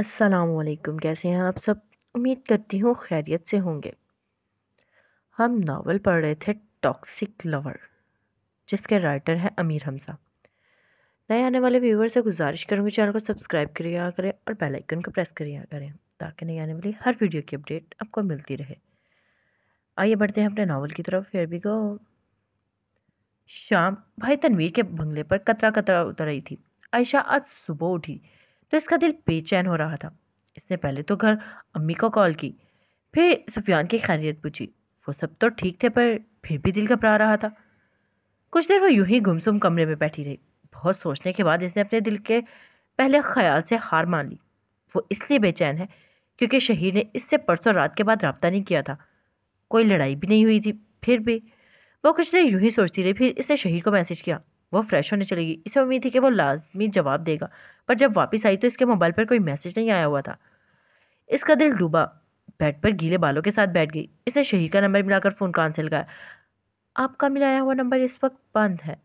असलकम कैसे हैं आप सब उम्मीद करती हूँ खैरियत से होंगे हम नावल पढ़ रहे थे टॉक्सिक लवर जिसके राइटर हैं अमीर हमसा नए आने वाले व्यूवर से गुजारिश करूँगी चैनल को सब्सक्राइब करिया करें और बेल आइकन को प्रेस करिया करें ताकि नई आने वाली हर वीडियो की अपडेट आपको मिलती रहे आइए बढ़ते हैं अपने नावल की तरफ फिर भी गो शाम भाई तनवीर के बंगले पर कतरा कतरा उतर रही थी आयशा आज सुबह उठी तो इसका दिल बेचैन हो रहा था इसने पहले तो घर अम्मी को कॉल की फिर सुफियान की खैरियत पूछी वो सब तो ठीक थे पर फिर भी दिल घबरा रहा था कुछ देर वो यूं ही गुमसुम कमरे में बैठी रही बहुत सोचने के बाद इसने अपने दिल के पहले ख्याल से हार मान ली वो इसलिए बेचैन है क्योंकि शहीर ने इससे परसों रात के बाद रबता नहीं किया था कोई लड़ाई भी नहीं हुई थी फिर भी वो कुछ देर यूं ही सोचती रही फिर इसने शहीर को मैसेज किया वो फ्रेश होने चलेगी इसे उम्मीद थी कि वो लाजमी जवाब देगा पर जब वापस आई तो इसके मोबाइल पर कोई मैसेज नहीं आया हुआ था इसका दिल डूबा बेड पर गीले बालों के साथ बैठ गई इसने शहीद का नंबर मिलाकर फ़ोन कैंसिल लगाया आपका मिलाया हुआ नंबर इस वक्त बंद है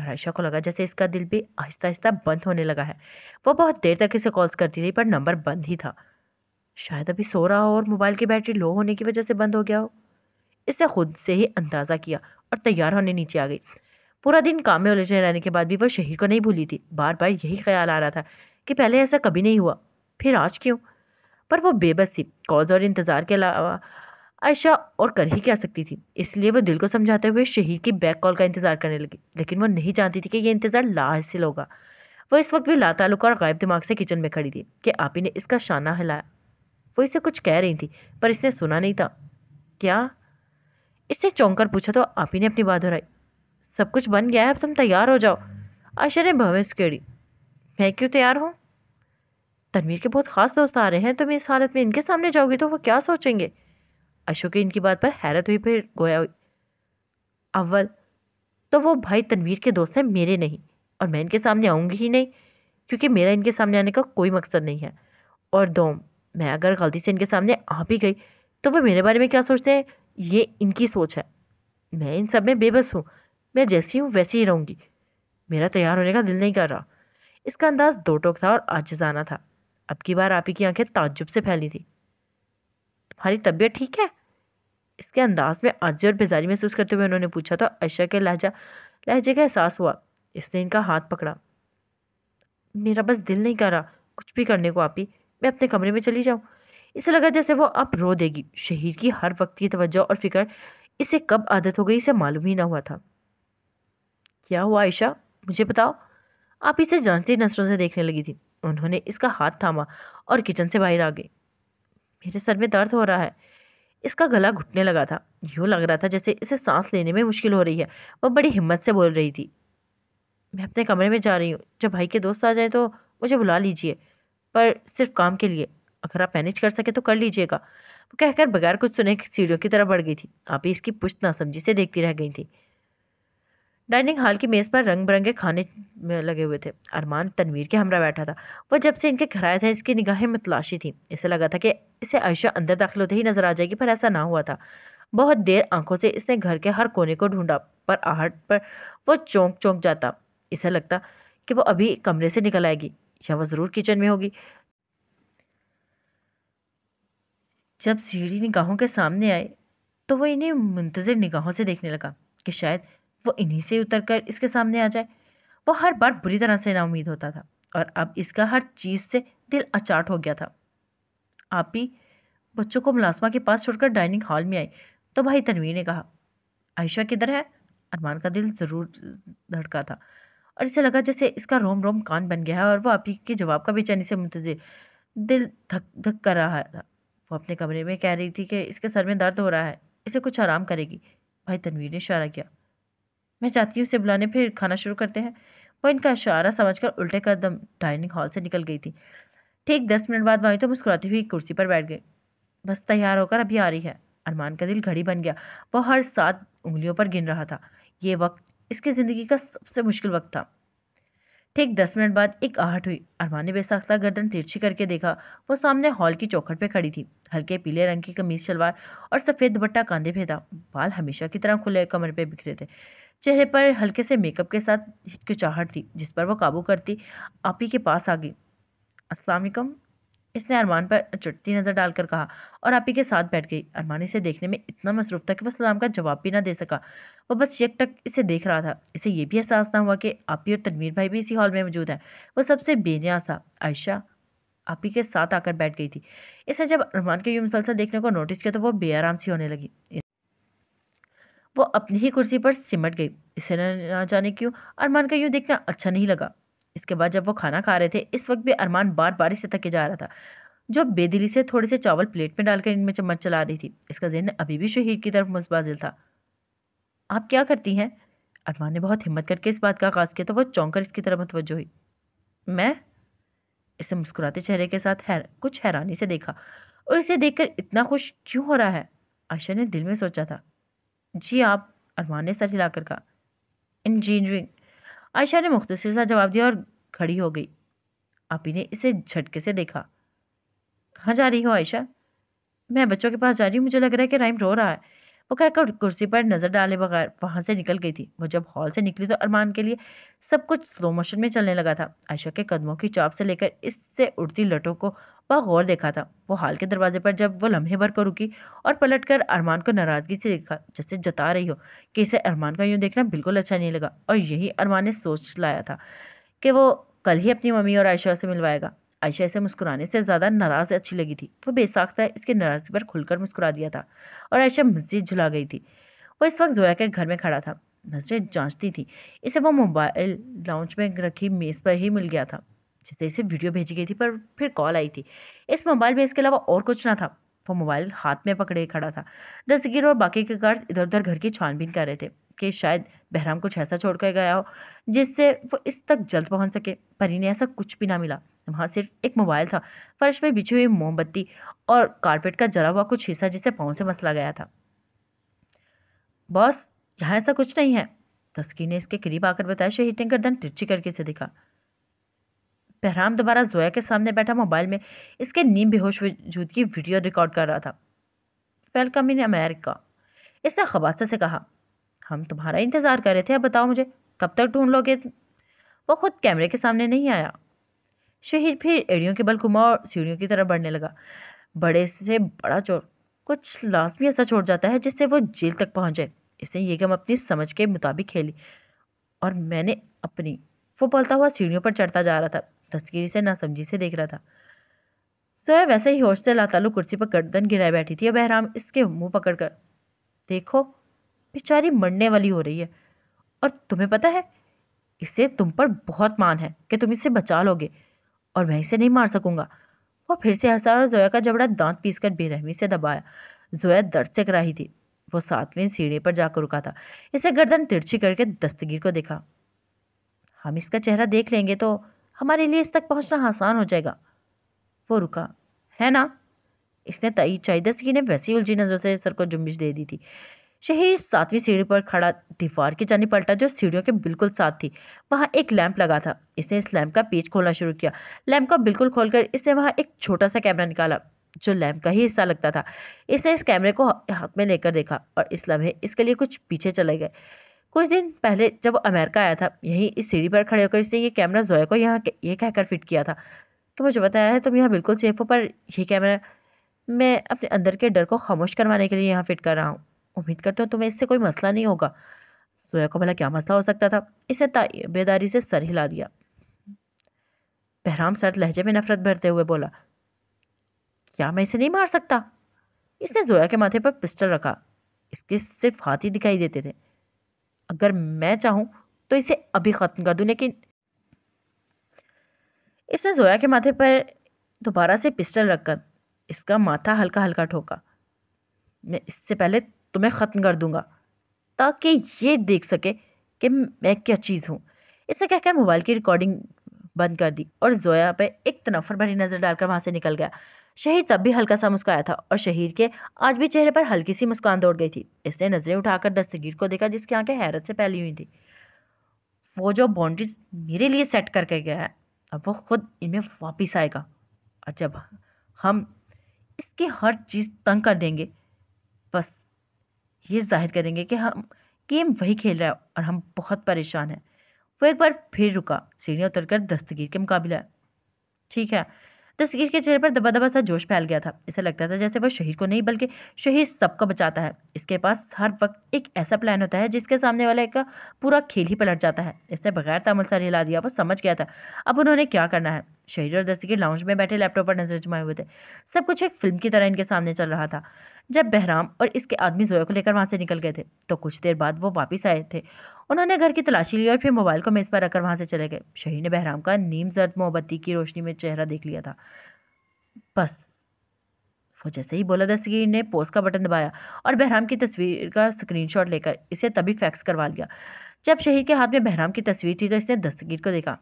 रायशा को लगा जैसे इसका दिल भी आहिस्ता आहिस्ता बंद होने लगा है वह बहुत देर तक इसे कॉल्स करती रही पर नंबर बंद ही था शायद अभी सो रहा हो और मोबाइल की बैटरी लो होने की वजह से बंद हो गया हो इसने खुद से ही अंदाज़ा किया और तैयार होने नीचे आ गई पूरा दिन काम में उलझे रहने के बाद भी वह शहीर को नहीं भूली थी बार बार यही ख्याल आ रहा था कि पहले ऐसा कभी नहीं हुआ फिर आज क्यों पर वो बेबस थी कॉल्स और इंतज़ार के अलावा आयशा और कर ही क्या सकती थी इसलिए वो दिल को समझाते हुए शहीर की बैक कॉल का इंतज़ार करने लगी लेकिन वो नहीं जानती थी कि ये इंतज़ार लासिल होगा वह इस वक्त भी लातालुका और गायब दिमाग से किचन में खड़ी थी कि ही ने इसका शाना हिलाया वो इसे कुछ कह रही थी पर इसने सुना नहीं था क्या इसने चौंक कर पूछा तो ही ने अपनी बात दोहराई सब कुछ बन गया है अब तुम तैयार हो जाओ आशा ने भवेश केड़ी मैं क्यों तैयार हूँ तनवीर के बहुत ख़ास दोस्त आ रहे हैं तुम इस हालत में इनके सामने जाओगी तो वो क्या सोचेंगे अशोक की इनकी बात पर हैरत हुई फिर गोया हुई अव्वल तो वो भाई तनवीर के दोस्त हैं मेरे नहीं और मैं इनके सामने आऊँगी ही नहीं क्योंकि मेरा इनके सामने आने का कोई मकसद नहीं है और दोम मैं अगर गलती से इनके सामने आ भी गई तो वो मेरे बारे में क्या सोचते हैं ये इनकी सोच है मैं इन सब में बेबस हूँ मैं जैसी हूँ वैसी ही रहूँगी मेरा तैयार होने का दिल नहीं कर रहा इसका अंदाज दो टोक था और जाना था अब की बार आप ही की आंखें ताज्जुब से फैली थी तुम्हारी तबीयत ठीक है इसके अंदाज में आजी और बेजारी महसूस करते हुए उन्होंने पूछा तो अशा के लहजा लहजे का एहसास हुआ इसने इनका हाथ पकड़ा मेरा बस दिल नहीं कर रहा कुछ भी करने को आप ही मैं अपने कमरे में चली जाऊँ इसे लगा जैसे वो अब रो देगी शहीर की हर वक्त की तवज्जो और फिक्र इसे कब आदत हो गई इसे मालूम ही ना हुआ था क्या हुआ आयशा मुझे बताओ आप इसे जानती नसरों से देखने लगी थी उन्होंने इसका हाथ थामा और किचन से बाहर आ गई मेरे सर में दर्द हो रहा है इसका गला घुटने लगा था यूँ लग रहा था जैसे इसे सांस लेने में मुश्किल हो रही है वह बड़ी हिम्मत से बोल रही थी मैं अपने कमरे में जा रही हूँ जब भाई के दोस्त आ जाए तो मुझे बुला लीजिए पर सिर्फ काम के लिए अगर आप मैनेज कर सके तो कर लीजिएगा वो कहकर बगैर कुछ सुने सीढ़ियों की तरफ बढ़ गई थी आप ही इसकी पुष्ट नासमझी से देखती रह गई थी डाइनिंग हॉल की मेज़ पर रंग बिरंगे खाने लगे हुए थे अरमान तनवीर के हमरा बैठा था वह जब से इनके घर आया था इसकी निगाहें मतलाशी थी इसे लगा था कि इसे आयशा अंदर दाखिल होते ही नजर आ जाएगी पर ऐसा ना हुआ था बहुत देर आंखों से इसने घर के हर कोने को ढूंढा पर आहट पर वो चौंक चौंक जाता इसे लगता कि वो अभी कमरे से निकल आएगी या वह ज़रूर किचन में होगी जब सीढ़ी निगाहों के सामने आई तो वह इन्हें मुंतज़र निगाहों से देखने लगा कि शायद वो इन्हीं से उतर कर इसके सामने आ जाए वो हर बार बुरी तरह से नाउमीद होता था और अब इसका हर चीज़ से दिल अचाट हो गया था आप ही बच्चों को मुलाजमा के पास छोड़कर डाइनिंग हॉल में आई तो भाई तनवीर ने कहा आयशा किधर है अरमान का दिल ज़रूर धड़का था और इसे लगा जैसे इसका रोम रोम कान बन गया है और वो आप ही के जवाब का बेचैनी से मुंतजर दिल धक धक कर रहा था वो अपने कमरे में कह रही थी कि इसके सर में दर्द हो रहा है इसे कुछ आराम करेगी भाई तनवीर ने इशारा किया मैं चाहती हूँ उसे बुलाने फिर खाना शुरू करते हैं वह इनका इशारा समझकर उल्टे कदम डाइनिंग हॉल से निकल गई थी ठीक दस मिनट बाद वाई तो मुस्कुराती हुई कुर्सी पर बैठ गई बस तैयार होकर अभी आ रही है अरमान का दिल घड़ी बन गया वह हर सात उंगलियों पर गिन रहा था ये वक्त इसकी ज़िंदगी का सबसे मुश्किल वक्त था ठीक दस मिनट बाद एक आहट हुई अरमान ने बेसाख्ता गर्दन तिरछी करके देखा वो सामने हॉल की चौखट पर खड़ी थी हल्के पीले रंग की कमीज शलवार और सफ़ेद दुपट्टा कांधे पे था बाल हमेशा की तरह खुले कमर पे बिखरे थे चेहरे पर हल्के से मेकअप के साथ हिचकिचाहट थी जिस पर वो काबू करती ही के पास आ गई असलामिकम इसने अरमान पर चटती नज़र डालकर कहा और ही के साथ बैठ गई अरमान इसे देखने में इतना मसरूफ़ था कि वह सलाम का जवाब भी ना दे सका वह बस यक टक इसे देख रहा था इसे यह भी एहसास ना हुआ कि ही और तनवीर भाई भी इसी हॉल में मौजूद हैं वह सबसे बेनियास था आयशा ही के साथ आकर बैठ गई थी इसे जब अरमान के यूँ मुसलसल देखने को नोटिस किया तो वह बेआराम सी होने लगी वो अपनी ही कुर्सी पर सिमट गई इसे न जाने क्यों अरमान का यूँ देखना अच्छा नहीं लगा इसके बाद जब वो खाना खा रहे थे इस वक्त भी अरमान बार बार से थके जा रहा था जो बेदिली से थोड़े से चावल प्लेट में डालकर इनमें चम्मच चला रही थी इसका जहन अभी भी शहीद की तरफ मुस्बाजिल था आप क्या करती हैं अरमान ने बहुत हिम्मत करके इस बात का आगाज़ किया तो वह चौंक इसकी तरफ मतवजो हुई मैं इसे मुस्कुराते चेहरे के साथ हैर, कुछ हैरानी से देखा और इसे देखकर इतना खुश क्यों हो रहा है आशा ने दिल में सोचा था जी आप अरमान ने सर हिलाकर कहा इंजीनियरिंग आयशा ने मुख्तर सा जवाब दिया और खड़ी हो गई आपी ने इसे झटके से देखा कहाँ जा रही हो आयशा मैं बच्चों के पास जा रही हूँ मुझे लग रहा है कि राइम रो रहा है वो कहकर कुर्सी पर नज़र डाले बगैर वहाँ से निकल गई थी वो जब हॉल से निकली तो अरमान के लिए सब कुछ स्लो मोशन में चलने लगा था आयशा के कदमों की चौप से लेकर इससे उड़ती लटों को वह गौर देखा था वो हॉल के दरवाजे पर जब वो लम्हे भर को रुकी और पलट कर अरमान को नाराज़गी से देखा जैसे जता रही हो कि इसे अरमान का यूँ देखना बिल्कुल अच्छा नहीं लगा और यही अरमान ने सोच लाया था कि वो कल ही अपनी मम्मी और आयशा से मिलवाएगा आयशा इसे मुस्कुराने से ज़्यादा नाराज़ अच्छी लगी थी वो बेसाख्ता इसके नाराज़गी पर खुलकर मुस्कुरा दिया था और आयशा मस्जिद झुला गई थी वो इस वक्त जोया के घर में खड़ा था नजरें जांचती थी इसे वो मोबाइल लाउंज में रखी मेज़ पर ही मिल गया था जिसे इसे वीडियो भेजी गई थी पर फिर कॉल आई थी इस मोबाइल में इसके अलावा और कुछ ना था वो मोबाइल हाथ में पकड़े खड़ा था दस्तगीर और बाकी के गार्ड इधर उधर घर की छानबीन कर रहे थे कि शायद बहराम कुछ ऐसा छोड़ कर गया हो जिससे वो इस तक जल्द पहुंच सके पर इन्हें ऐसा कुछ भी ना मिला वहाँ सिर्फ एक मोबाइल था फर्श में बिछी हुई मोमबत्ती और कारपेट का जला हुआ कुछ हिस्सा जिसे पाँव से मसला गया था बॉस यहाँ ऐसा कुछ नहीं है तस्की ने इसके करीब आकर बताया शहीद ने गर्दन तिरछी करके से दिखा बहराम दोबारा जोया के सामने बैठा मोबाइल में इसके नीम बेहोश वजूद की वीडियो रिकॉर्ड कर रहा था वेलकम इन अमेरिका इसने खबासा से कहा हम तुम्हारा इंतज़ार कर रहे थे अब बताओ मुझे कब तक ढूंढ लोगे वो खुद कैमरे के सामने नहीं आया शहीद फिर एड़ियों के बल घुमा सीढ़ियों की तरफ बढ़ने लगा बड़े से बड़ा चोर कुछ लाजमी ऐसा छोड़ जाता है जिससे वो जेल तक पहुंच जाए इसने ये गेम अपनी समझ के मुताबिक खेली और मैंने अपनी वो बोलता हुआ सीढ़ियों पर चढ़ता जा रहा था तस्करी से नासमझी से देख रहा था सोया वैसे ही होश से लातालू कुर्सी पर गर्दन गिराए बैठी थी और बहराम इसके मुंह पकड़कर देखो बेचारी मरने वाली हो रही है और तुम्हें पता है इसे तुम पर बहुत मान है कि तुम इसे बचा लोगे और मैं इसे नहीं मार सकूंगा वो फिर से हंसा और जोया का जबड़ा दांत पीस कर बेरहमी से दबाया जोया दर्द से कराही थी वो सातवें सीढ़ी पर जाकर रुका था इसे गर्दन तिरछी करके दस्तगीर को देखा हम इसका चेहरा देख लेंगे तो हमारे लिए इस तक पहुंचना आसान हो जाएगा वो रुका है ना इसने तई चाहिदा सीने वैसी उलझी नज़र से सर को जुम्बिश दे दी थी शहीद सातवीं सीढ़ी पर खड़ा दीवार की जानी पलटा जो सीढ़ियों के बिल्कुल साथ थी वहाँ एक लैंप लगा था इसने इस लैंप का पेज खोलना शुरू किया लैंप का बिल्कुल खोलकर इसने वहाँ एक छोटा सा कैमरा निकाला जो लैंप का ही हिस्सा लगता था इसने इस कैमरे को हाथ में लेकर देखा और इस लम्हे इसके लिए कुछ पीछे चले गए कुछ दिन पहले जब वो अमेरिका आया था यहीं इस सीढ़ी पर खड़े होकर इसने ये कैमरा जोया को यहाँ ये कहकर फिट किया था कि तो मुझे बताया है तुम यहाँ बिल्कुल सेफ हो पर यह कैमरा मैं अपने अंदर के डर को खामोश करवाने के लिए यहाँ फिट कर रहा हूँ उम्मीद करता हूँ तुम्हें इससे कोई मसला नहीं होगा सोया को भला क्या मसला हो सकता था इसे बेदारी से सर हिला दिया बहराम सर लहजे में नफरत भरते हुए बोला क्या मैं इसे नहीं मार सकता इसने जोया के माथे पर पिस्टल रखा इसके सिर्फ हाथ ही दिखाई देते थे अगर मैं चाहूं तो इसे अभी ख़त्म कर दूं लेकिन इसने जोया के माथे पर दोबारा से पिस्टल रखकर इसका माथा हल्का हल्का ठोका मैं इससे पहले तो मैं ख़त्म कर दूँगा ताकि ये देख सके कि मैं क्या चीज़ हूँ इसने कहकर मोबाइल की रिकॉर्डिंग बंद कर दी और जोया पे एक तनफर भरी नज़र डालकर वहाँ से निकल गया शहीर तब भी हल्का सा मुस्काया था और शहीर के आज भी चेहरे पर हल्की सी मुस्कान दौड़ गई थी इसने नज़रें उठाकर दस्तगीर को देखा जिसकी आंखें हैरत से फैली हुई थी वो जो बाउंड्रीज मेरे लिए सेट करके गया है अब वो खुद इनमें वापस आएगा और जब हम इसकी हर चीज़ तंग कर देंगे ये जाहिर करेंगे कि हम गेम वही खेल रहा है और हम बहुत परेशान हैं वो एक बार फिर रुका सीढ़ियाँ उतर कर दस्तगीर के मुकाबले ठीक है दस्तगीर के चेहरे पर दबा दबा सा जोश फैल गया था इसे लगता था जैसे वह शहीद को नहीं बल्कि शहीद सबको बचाता है इसके पास हर वक्त एक ऐसा प्लान होता है जिसके सामने वाले का पूरा खेल ही पलट जाता है इसने बगैर तामल सारी हिला दिया वो समझ गया था अब उन्होंने क्या करना है शहीद और दस्तगीर लाउंज में बैठे लैपटॉप पर नजर जमाए हुए थे सब कुछ एक फिल्म की तरह इनके सामने चल रहा था जब बहराम और इसके आदमी जोया को लेकर वहाँ से निकल गए थे तो कुछ देर बाद वो वापस आए थे उन्होंने घर की तलाशी ली और फिर मोबाइल को मेज़ पर रखकर वहाँ से चले गए शहीद ने बहराम का नीम जर्द मोमबत्ती की रोशनी में चेहरा देख लिया था बस वो जैसे ही बोला दस्तगीर ने पोस्ट का बटन दबाया और बहराम की तस्वीर का शॉट लेकर इसे तभी फैक्स करवा लिया जब शहीद के हाथ में बहराम की तस्वीर थी तो इसने दस्तगीर को देखा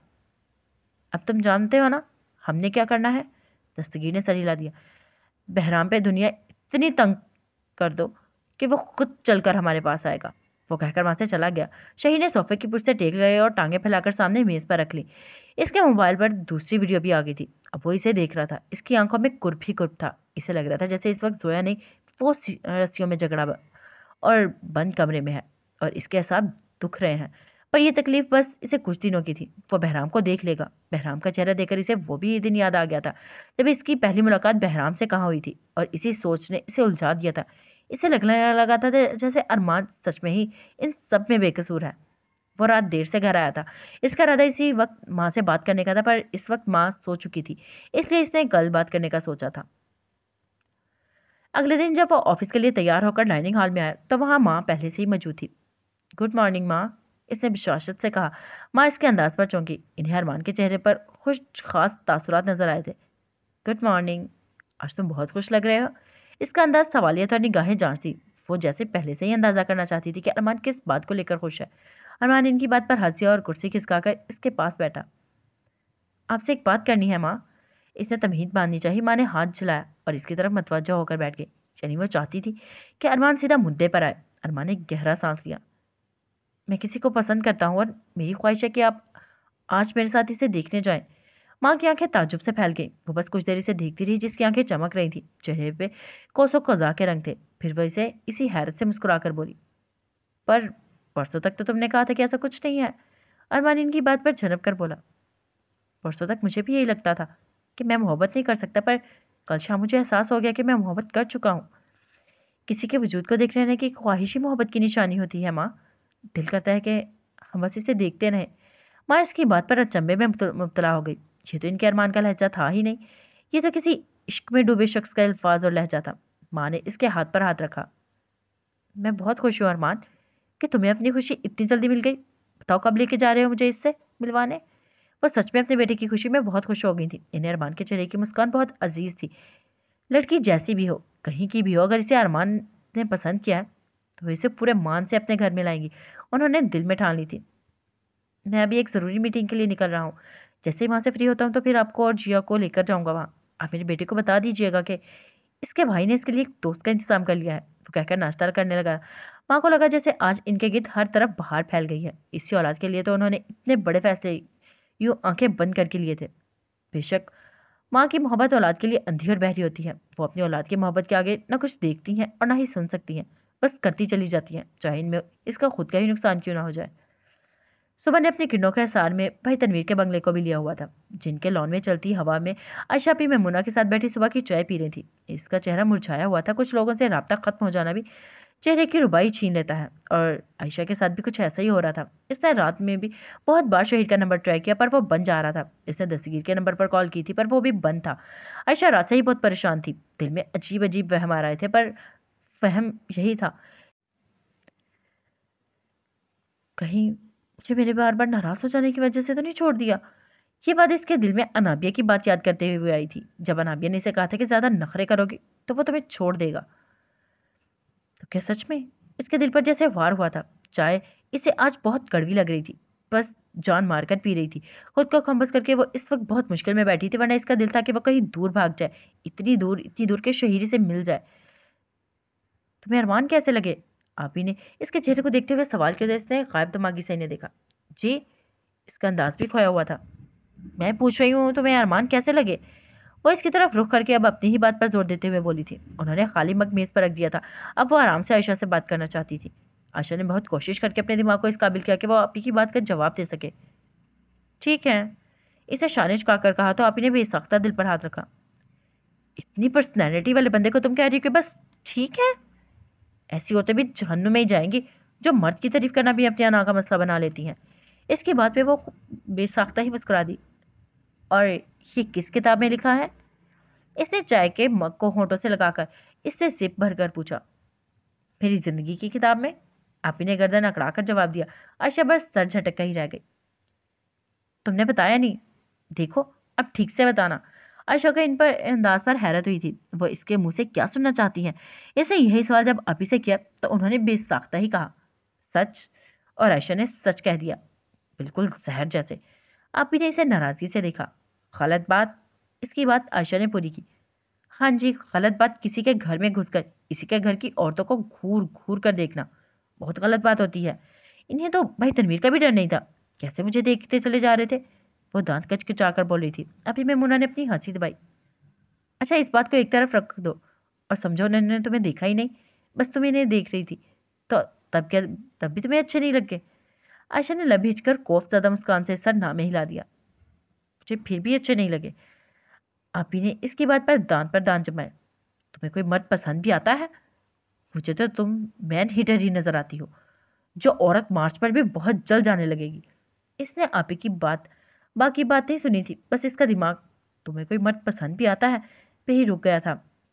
अब तुम जानते हो ना हमने क्या करना है दस्तगीर ने सर हिला दिया बहराम पे दुनिया इतनी तंग कर दो कि वो खुद चलकर हमारे पास आएगा वो कहकर वहाँ से चला गया शही ने सोफे की पुश्त से टेक गए और टांगे फैलाकर सामने मेज़ पर रख ली इसके मोबाइल पर दूसरी वीडियो भी आ गई थी अब वो इसे देख रहा था इसकी आंखों में कुर्फ ही कुर्फ था इसे लग रहा था जैसे इस वक्त जोया ने वो रस्सियों में झगड़ा और बंद कमरे में है और इसके अहसाब दुख रहे हैं पर यह तकलीफ बस इसे कुछ दिनों की थी वह बहराम को देख लेगा बहराम का चेहरा देखकर इसे वो भी ये दिन याद आ गया था जब इसकी पहली मुलाकात बहराम से कहाँ हुई थी और इसी सोच ने इसे उलझा दिया था इसे लगने लगा था जैसे अरमान सच में ही इन सब में बेकसूर है वो रात देर से घर आया था इसका इरादा इसी वक्त माँ से बात करने का था पर इस वक्त माँ सो चुकी थी इसलिए इसने कल बात करने का सोचा था अगले दिन जब वो ऑफिस के लिए तैयार होकर डाइनिंग हॉल में आया तो वहाँ माँ पहले से ही मौजूद थी गुड मॉर्निंग माँ इसने विश्वासत से कहा माँ इसके अंदाज पर चौंकी इन्हें अरमान के चेहरे पर खुश खास तासुरात नजर आए थे गुड मॉर्निंग आज तुम बहुत खुश लग रहे हो इसका अंदाज सवालियत तो और निगाहें थी वो जैसे पहले से ही अंदाज़ा करना चाहती थी कि अरमान किस बात को लेकर खुश है अरमान इनकी बात पर हंसी और कुर्सी खिसकाकर इसके पास बैठा आपसे एक बात करनी है माँ इसने तमहीद बांधनी चाहिए माँ ने हाथ झलाया और इसकी तरफ मतवजा होकर बैठ गई यानी वो चाहती थी कि अरमान सीधा मुद्दे पर आए अरमान ने गहरा सांस लिया मैं किसी को पसंद करता हूँ और मेरी ख्वाहिश है कि आप आज मेरे साथ इसे देखने जाएं माँ की आंखें ताजुब से फैल गई वो बस कुछ देर इसे देखती रही जिसकी आंखें चमक रही थी चेहरे पे कोसों कोजा के रंग थे फिर वह इसे इसी हैरत से मुस्कुरा कर बोली पर परसों तक तो तुमने कहा था कि ऐसा कुछ नहीं है अरमान इनकी बात पर झनप कर बोला परसों तक मुझे भी यही लगता था कि मैं मोहब्बत नहीं कर सकता पर कल शाम मुझे एहसास हो गया कि मैं मोहब्बत कर चुका हूँ किसी के वजूद को देख लेने की ख्वाहिश ही मोहब्बत की निशानी होती है माँ दिल करता है कि हम बस इसे देखते रहें माँ इसकी बात पर अचंबे में मुबतला हो गई ये तो इनके अरमान का लहजा था ही नहीं ये तो किसी इश्क में डूबे शख्स का अल्फाज और लहजा था माँ ने इसके हाथ पर हाथ रखा मैं बहुत खुश हूँ अरमान कि तुम्हें अपनी खुशी इतनी जल्दी मिल गई बताओ कब लेके जा रहे हो मुझे इससे मिलवाने वो सच में अपने बेटे की खुशी में बहुत खुश हो गई थी इन्हें अरमान के चेहरे की मुस्कान बहुत अजीज़ थी लड़की जैसी भी हो कहीं की भी हो अगर इसे अरमान ने पसंद किया तो इसे पूरे मान से अपने घर में लाएंगी उन्होंने दिल में ठान ली थी मैं अभी एक ज़रूरी मीटिंग के लिए निकल रहा हूँ जैसे ही वहाँ से फ्री होता हूँ तो फिर आपको और जिया को लेकर जाऊँगा वहाँ आप मेरे बेटे को बता दीजिएगा कि इसके भाई ने इसके लिए एक दोस्त का इंतजाम कर लिया है तो कहकर नाश्ता करने लगा माँ को लगा जैसे आज इनके गिद हर तरफ बाहर फैल गई है इसी औलाद के लिए तो उन्होंने इतने बड़े फैसले यूँ आँखें बंद करके लिए थे बेशक माँ की मोहब्बत औलाद के लिए अंधी और बहरी होती है वो अपनी औलाद की मोहब्बत के आगे ना कुछ देखती हैं और ना ही सुन सकती हैं बस करती चली जाती हैं चाहे इनमें इसका खुद का ही नुकसान क्यों ना हो जाए सुबह ने अपनी किरणों के सार में भाई तनवीर के बंगले को भी लिया हुआ था जिनके लॉन में चलती हवा में आशा भी मेमुना के साथ बैठी सुबह की चाय पी रही थी इसका चेहरा मुरझाया हुआ था कुछ लोगों से रबता खत्म हो जाना भी चेहरे की रुबाई छीन लेता है और आयशा के साथ भी कुछ ऐसा ही हो रहा था इसने रात में भी बहुत बार शहीद का नंबर ट्राई किया पर वो बंद जा रहा था इसने दस्तगीर के नंबर पर कॉल की थी पर वो भी बंद था आयशा रात से ही बहुत परेशान थी दिल में अजीब अजीब वहम आ रहे थे पर वहम यही था कहीं मुझे मेरे बार बार नाराज़ हो जाने की वजह से तो नहीं छोड़ दिया ये बात इसके दिल में अनाबिया की बात याद करते हुए आई थी जब अनाबिया ने इसे कहा था कि ज़्यादा नखरे करोगे तो वो तुम्हें छोड़ देगा तो क्या सच में इसके दिल पर जैसे वार हुआ था चाय इसे आज बहुत कड़वी लग रही थी बस जान मारकर पी रही थी खुद को खम्बस करके वो इस वक्त बहुत मुश्किल में बैठी थी वरना इसका दिल था कि वो कहीं दूर भाग जाए इतनी दूर इतनी दूर के शहीरी से मिल जाए तुम्हें अरमान कैसे लगे आपी ने इसके चेहरे को देखते हुए सवाल के तो देखते गायब दिमागी सही ने देखा जी इसका अंदाज भी खोया हुआ था मैं पूछ रही हूँ तुम्हें अरमान कैसे लगे वो इसकी तरफ रुख करके अब अपनी ही बात पर जोर देते हुए बोली थी उन्होंने खाली मग मेज़ पर रख दिया था अब वो आराम से आयशा से बात करना चाहती थी आयशा ने बहुत कोशिश करके अपने दिमाग को इस काबिल किया कि वो आपी की बात का जवाब दे सके ठीक है इसे शानिश का कर कहा तो आपी ने भी सख्ता दिल पर हाथ रखा इतनी पर्सनैलिटी वाले बंदे को तुम कह रही हो कि बस ठीक है ऐसी औरतें भी जहन में ही जाएंगी जो मर्द की तारीफ करना भी अपने अना का मसला बना लेती हैं इसके बाद पे वो बेसाख्ता ही मुस्करा दी और ये किस किताब में लिखा है इसने चाय के मग को होंठों से लगाकर इससे सिप भरकर पूछा मेरी ज़िंदगी की किताब में आपी ने गर्दन अकड़ा कर जवाब दिया आशा बस सर झटक कर ही रह गई तुमने बताया नहीं देखो अब ठीक से बताना का इन पर अंदाज पर हैरत हुई थी वो इसके मुंह से क्या सुनना चाहती हैं ऐसे यही सवाल जब अभी से किया तो उन्होंने बेसाख्ता ही कहा सच और आयशा ने सच कह दिया बिल्कुल जहर जैसे ही ने इसे नाराज़गी से देखा गलत बात इसकी बात आयशा ने पूरी की हाँ जी गलत बात किसी के घर में घुसकर इसी के घर की औरतों को घूर घूर कर देखना बहुत गलत बात होती है इन्हें तो भाई तनवीर का भी डर नहीं था कैसे मुझे देखते चले जा रहे थे वो दांत बोल रही थी अभी में मुन्ना ने अपनी हंसी दबाई अच्छा इस बात को एक तरफ रख दो और समझो उन्होंने तुम्हें देखा ही नहीं बस तुम इन्हें देख रही थी तो तब क्या तब भी तुम्हें अच्छे नहीं लग गए आयशा ने लभीज कर कोफ ज़्यादा मुस्कान से सर नामे हिला दिया मुझे फिर भी अच्छे नहीं लगे आपी ने इसकी बात पर दांत पर दांत जमाया तुम्हें कोई मर्द पसंद भी आता है मुझे तो तुम मैन हीटर ही नज़र आती हो जो औरत मार्च पर भी बहुत जल जाने लगेगी इसने आपी की बात बाकी बातें सुनी थी बस इसका दिमाग तुम्हें कोई मर्द पसंद भी आता है पे ही रुक गया था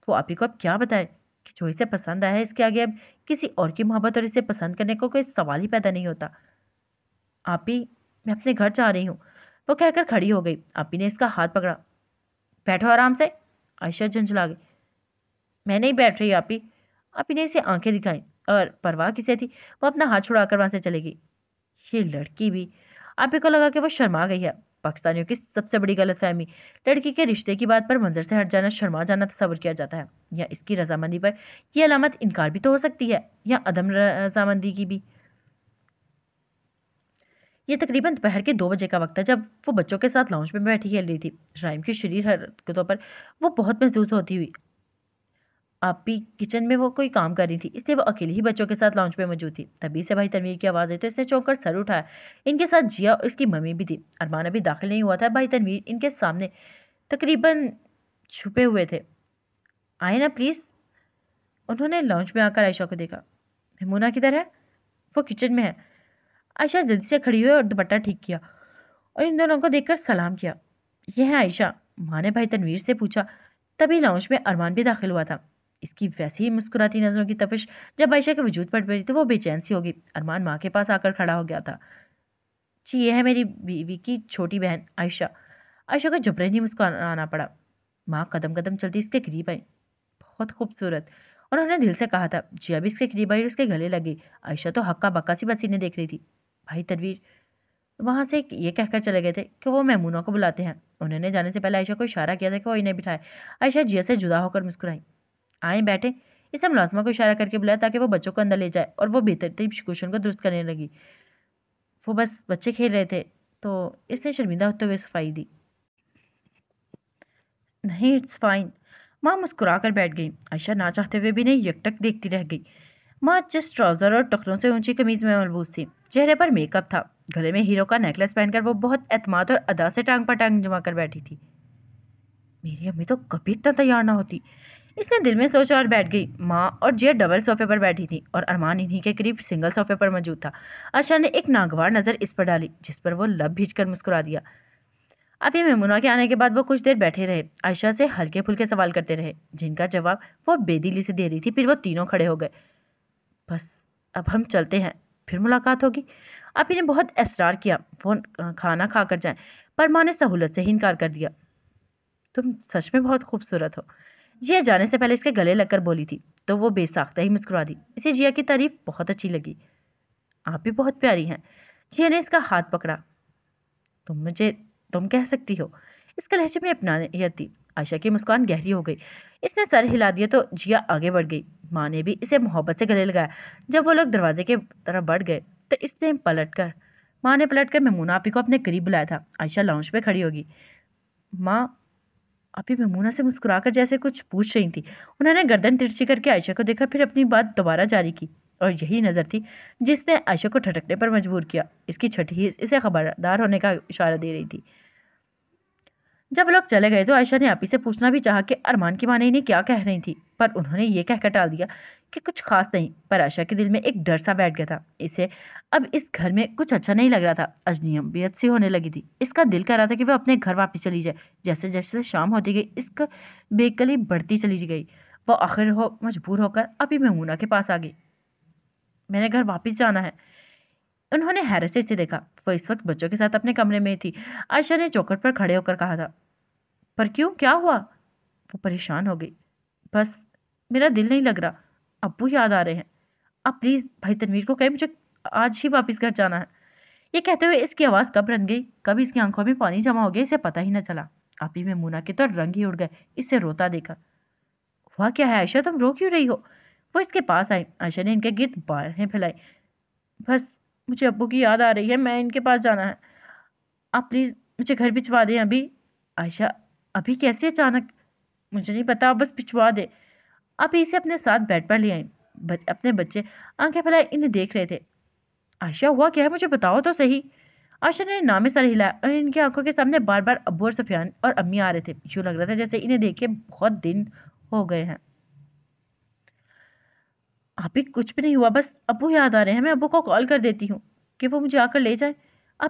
वो आप ही को अब क्या बताए कि जो इसे पसंद आया है इसके आगे अब किसी और की मोहब्बत और इसे पसंद करने को कोई सवाल ही पैदा नहीं होता आप ही मैं अपने घर जा रही हूँ वो कहकर खड़ी हो गई आपी ने इसका हाथ पकड़ा बैठो आराम से आयशा झंझला गई मैं नहीं बैठ रही आपी आपी ने इसे आंखें दिखाई और परवाह किसे थी वो अपना हाथ छुड़ाकर वहाँ से चले गई ये लड़की भी आपी को लगा कि वो शर्मा गई है पाकिस्तानियों की सबसे बड़ी गलत फहमी लड़की के रिश्ते की बात पर मंजर से हट जाना शर्मा जाना तस्वर किया जाता है या इसकी रजामंदी पर यह अलामत इनकार भी तो हो सकती है या अदम रजामंदी की भी यह तकरीबन दोपहर के दो बजे का वक्त है जब वो बच्चों के साथ लाउंज में बैठी खेल रही थी राइम की शरीर हरकतों पर वो बहुत महसूस होती हुई भी किचन में वो कोई काम कर रही थी इसलिए वो अकेली ही बच्चों के साथ लॉन्च पे मौजूद थी तभी से भाई तनवीर की आवाज़ आई तो इसने चौंक कर सर उठाया इनके साथ जिया और इसकी मम्मी भी थी अरमान अभी दाखिल नहीं हुआ था भाई तनवीर इनके सामने तकरीबन छुपे हुए थे आए ना प्लीज़ उन्होंने लॉन्च में आकर आयशा को देखा मेमूना किधर है वो किचन में है आयशा जल्दी से खड़ी हुई और दुपट्टा ठीक किया और इन दोनों को देखकर सलाम किया यह है आयशा माँ ने भाई तनवीर से पूछा तभी लॉन्च में अरमान भी दाखिल हुआ था इसकी वैसी ही मुस्कुराती नज़रों की तपिश जब आयशा के वजूद पर पड़ी तो वो बेचैन सी होगी अरमान माँ के पास आकर खड़ा हो गया था जी ये है मेरी बीवी की छोटी बहन आयशा आयशा को जबरन ही मुस्कुराना पड़ा माँ कदम कदम चलती इसके करीब आई बहुत खूबसूरत और उन्होंने दिल से कहा था जिया भी इसके करीब आई और उसके गले लगी आयशा तो हक्का बक्का सी बस देख रही थी भाई तरवीर वहाँ से ये कहकर चले गए थे कि वो मेमूना को बुलाते हैं उन्होंने जाने से पहले आयशा को इशारा किया था कि वो इन्हें बिठाए आयशा जिया से जुदा होकर मुस्कुराई आए बैठे इसे हम को इशारा करके बुलाया ताकि वो बच्चों को अंदर ले जाए और वो तरीब क्वेश्चन को दुरुस्त करने लगी वो बस बच्चे खेल रहे थे तो इसने शर्मिंदा होते हुए सफाई दी नहीं इट्स फाइन माँ मुस्कुरा कर बैठ गई आयशा ना चाहते हुए भी नहीं यकटक देखती रह गई माँ जिस ट्राउज़र और टखरों से ऊंची कमीज में मलबूस थी चेहरे पर मेकअप था गले में हीरो का नेकलेस पहनकर वो बहुत एतमाद और अदा से टांग पर टांग जमा कर बैठी थी मेरी अम्मी तो कभी इतना तैयार ना होती इसने दिल में सोचा और बैठ गई माँ और जिया डबल सोफे पर बैठी थी और अरमान इन्हीं के करीब सिंगल सोफे पर मौजूद था आशा ने एक नागवार नज़र इस पर डाली जिस पर वो लब कर मुस्कुरा दिया अभी मेमुना के आने के बाद वो कुछ देर बैठे रहे आयशा से हल्के फुलके सवाल करते रहे जिनका जवाब वो बेदिली से दे रही थी फिर वो तीनों खड़े हो गए बस अब हम चलते हैं फिर मुलाकात होगी अभी ने बहुत इसरार किया वो खाना खा कर जाएं पर माँ ने सहूलत से ही इनकार कर दिया तुम सच में बहुत खूबसूरत हो जिया जाने से पहले इसके गले लगकर बोली थी तो वो बेसाख्ता ही मुस्कुरा दी इसे जिया की तारीफ बहुत अच्छी लगी आप भी बहुत प्यारी हैं जिया ने इसका हाथ पकड़ा तुम मुझे तुम कह सकती हो इसका लहजे में अपनायत थी आशा की मुस्कान गहरी हो गई इसने सर हिला दिया तो जिया आगे बढ़ गई माँ ने भी इसे मोहब्बत से गले लगाया जब वो लोग दरवाजे के तरफ बढ़ गए तो इसने पलट कर माँ ने पलट कर ममूना आपी को अपने करीब बुलाया था आयशा लाउंज पे खड़ी होगी माँ अभी ममूना से मुस्कुराकर जैसे कुछ पूछ रही थी उन्होंने गर्दन तिरछी करके आयशा को देखा फिर अपनी बात दोबारा जारी की और यही नज़र थी जिसने आयशा को ठटकने पर मजबूर किया इसकी छठी इसे खबरदार होने का इशारा दे रही थी जब लोग चले गए तो आयशा ने आपी से पूछना भी चाहा कि अरमान की माने इन्हें क्या कह रही थी पर उन्होंने ये कहकर टाल दिया कि कुछ खास नहीं पर आयशा के दिल में एक डर सा बैठ गया था इसे अब इस घर में कुछ अच्छा नहीं लग रहा था अजनियम बेहद सी होने लगी थी इसका दिल कर रहा था कि वह अपने घर वापस चली जाए जैसे जैसे शाम होती गई इसका बेकली बढ़ती चली गई वह आखिर हो मजबूर होकर अभी ममूना के पास आ गई मैंने घर वापस जाना है उन्होंने हैरत से देखा वह इस वक्त बच्चों के साथ अपने कमरे में थी आयशा ने चौकट पर खड़े होकर कहा था पर क्यों क्या हुआ वो परेशान हो गई बस मेरा दिल नहीं लग रहा अबू याद आ रहे हैं अब प्लीज़ भाई तनवीर को कहें मुझे आज ही वापस घर जाना है ये कहते हुए इसकी आवाज़ कब रन गई कब इसकी आंखों में पानी जमा हो गया इसे पता ही ना चला आप ही में मुना के तो रंग ही उड़ गए इससे रोता देखा हुआ क्या है आयशा तुम रो क्यों रही हो वो इसके पास आई आयशा ने इनके गिर्द बाहें फैलाई बस मुझे अबू की याद आ रही है मैं इनके पास जाना है आप प्लीज़ मुझे घर भिजवा दें अभी आयशा अभी कैसे अचानक मुझे नहीं पता आप बस भिजवा दें आप इसे अपने साथ बेड पर ले आई बच, अपने बच्चे आंखें फैलाए इन्हें देख रहे थे आयशा हुआ क्या है मुझे बताओ तो सही आशा ने नामे सर हिलाया और इनकी आंखों के सामने बार बार अबू और सफियान और अम्मी आ रहे थे यूँ लग रहा था जैसे इन्हें देखे बहुत दिन हो गए हैं आप ही कुछ भी नहीं हुआ बस अबू याद आ रहे हैं मैं अबू को कॉल कर देती हूँ कि वो मुझे आकर ले जाए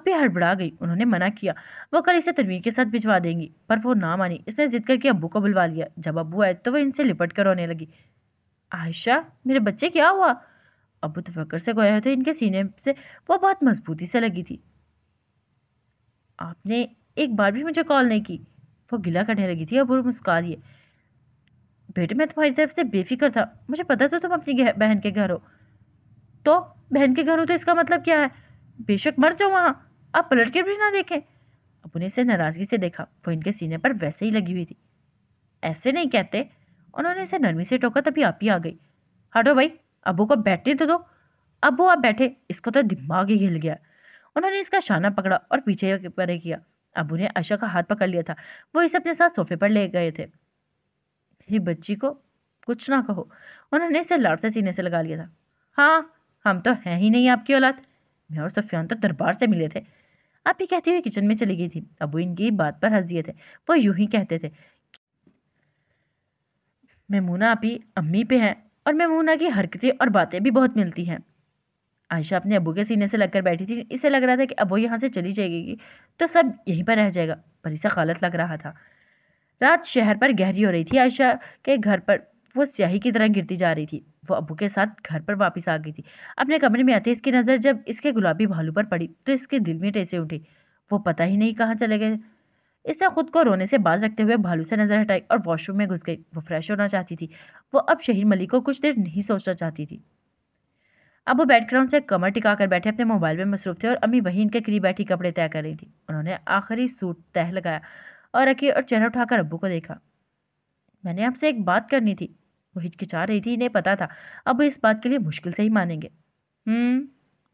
ही हड़बड़ा गई उन्होंने मना किया वो कल इसे तनवीर के साथ भिजवा देंगी पर वो ना मानी इसने जिद करके अबू को बुलवा लिया जब अबू आए तो वह इनसे लिपट कर रोने लगी आयशा मेरे बच्चे क्या हुआ अबू तो फकर से गोया तो इनके सीने से वो बहुत मजबूती से लगी थी आपने एक बार भी मुझे कॉल नहीं की वो गिला करने लगी थी अबू मुस्का दिए बेटे मैं तुम्हारी तरफ से बेफिक्र था मुझे पता था तुम अपनी बहन के घर हो तो बहन के घर हो तो इसका मतलब क्या है बेशक मर जाओ वहाँ आप पलट के भी ना देखें अपने इसे नाराज़गी से देखा वो इनके सीने पर वैसे ही लगी हुई थी ऐसे नहीं कहते उन्होंने इसे नरमी से टोका तभी आप ही आ गई हटो भाई अबू को बैठने तो दो अबू आप बैठे इसको तो दिमाग ही हिल गया उन्होंने इसका शाना पकड़ा और पीछे परे किया अबू ने आशा का हाथ पकड़ लिया था वो इसे अपने साथ सोफे पर ले गए थे ही बच्ची को कुछ ना कहो उन्होंने इसे लाड़ से सीने से लगा लिया था हाँ हम तो हैं ही नहीं आपकी औलाद मैं और सफियान तो दरबार से मिले थे आप ही कहती हुई किचन में चली गई थी अबू इनकी बात पर हंस दिए थे वो यूं ही कहते थे ममूना आप ही अम्मी पे हैं और ममूना की हरकतें और बातें भी बहुत मिलती हैं आयशा अपने अबू के सीने से लगकर बैठी थी इसे लग रहा था कि अबू यहाँ से चली जाएगी तो सब यहीं पर रह जाएगा पर इसे गलत लग रहा था रात शहर पर गहरी हो रही थी आयशा के घर पर वो स्याही की तरह गिरती जा रही थी वो अबू के साथ घर पर वापस आ गई थी अपने कमरे में आते इसकी नज़र जब इसके गुलाबी भालू पर पड़ी तो इसके दिल में टेसे उठी वो पता ही नहीं कहाँ चले गए इसने खुद को रोने से बाज रखते हुए भालू से नज़र हटाई और वॉशरूम में घुस गई वो फ्रेश होना चाहती थी वो अब शहीन मलिक को कुछ देर नहीं सोचना चाहती थी अब वो बैकग्राउंड से कमर टिका कर बैठे अपने मोबाइल में मसरूफ थे और अम्मी वहीं इनके करीब बैठी कपड़े तय कर रही थी उन्होंने आखिरी सूट तह लगाया और रखी और चेहरा उठाकर अब्बू को देखा मैंने आपसे एक बात करनी थी वो हिचकिचा रही थी इन्हें पता था अब इस बात के लिए मुश्किल से ही मानेंगे हम्म,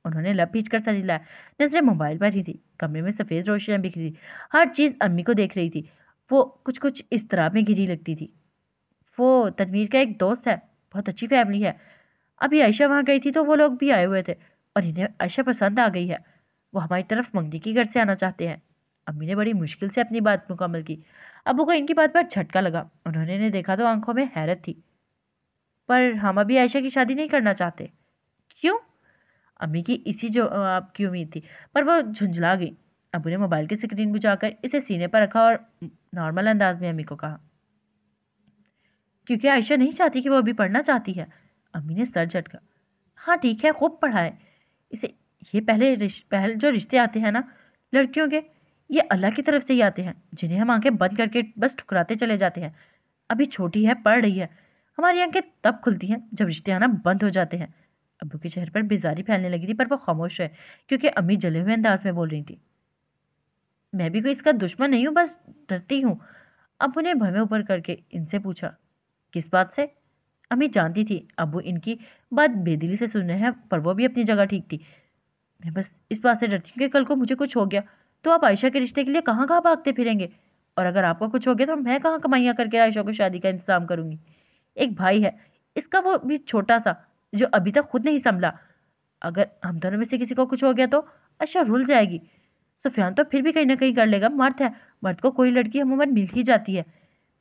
उन्होंने लप हिच कर सर हिलाया नजरें मोबाइल पर ही थी कमरे में सफ़ेद रोशनियाँ बिखरी थी हर चीज़ अम्मी को देख रही थी वो कुछ कुछ इस तरह में घिरी लगती थी वो तनवीर का एक दोस्त है बहुत अच्छी फैमिली है अभी आयशा वहाँ गई थी तो वो लोग भी आए हुए थे और इन्हें आयशा पसंद आ गई है वो हमारी तरफ मंगनी की घर से आना चाहते हैं अम्मी ने बड़ी मुश्किल से अपनी बात मुकम्मल की अबू को इनकी बात पर झटका लगा उन्होंने ने देखा तो आंखों में हैरत थी पर हम अभी आयशा की शादी नहीं करना चाहते क्यों अम्मी की इसी जो आपकी उम्मीद थी पर वो झुंझला गई अबू ने मोबाइल की स्क्रीन बुझाकर इसे सीने पर रखा और नॉर्मल अंदाज में अम्मी को कहा क्योंकि आयशा नहीं चाहती कि वो अभी पढ़ना चाहती है अम्मी ने सर झटका हाँ ठीक है खूब पढ़ाए इसे ये पहले पहले जो रिश्ते आते हैं ना लड़कियों के ये अल्लाह की तरफ से ही आते हैं जिन्हें हम आंखें बंद करके बस ठुकराते चले जाते हैं अभी छोटी है पढ़ रही है हमारी आंखें तब खुलती हैं जब रिश्ते आना बंद हो जाते हैं अबू के चेहरे पर बेजारी फैलने लगी थी पर वो खामोश है क्योंकि अम्मी जले हुए अंदाज में बोल रही थी मैं भी कोई इसका दुश्मन नहीं हूँ बस डरती हूँ अबू ने भवे ऊपर करके इनसे पूछा किस बात से अम्मी जानती थी अबू इनकी बात बेदिली से सुन रहे हैं पर वो भी अपनी जगह ठीक थी मैं बस इस बात से डरती हूँ कि कल को मुझे कुछ हो गया तो आप आयशा के रिश्ते के लिए कहाँ कहाँ भागते फिरेंगे और अगर आपका कुछ हो गया तो मैं कहाँ कमाइयाँ करके आयशा को शादी का इंतजाम करूँगी एक भाई है इसका वो भी छोटा सा जो अभी तक खुद नहीं संभला अगर हम दोनों में से किसी को कुछ हो गया तो आयशा रुल जाएगी सुफियान तो फिर भी कहीं ना कहीं कर लेगा मर्द है मर्द को कोई लड़की उम्र मिल ही जाती है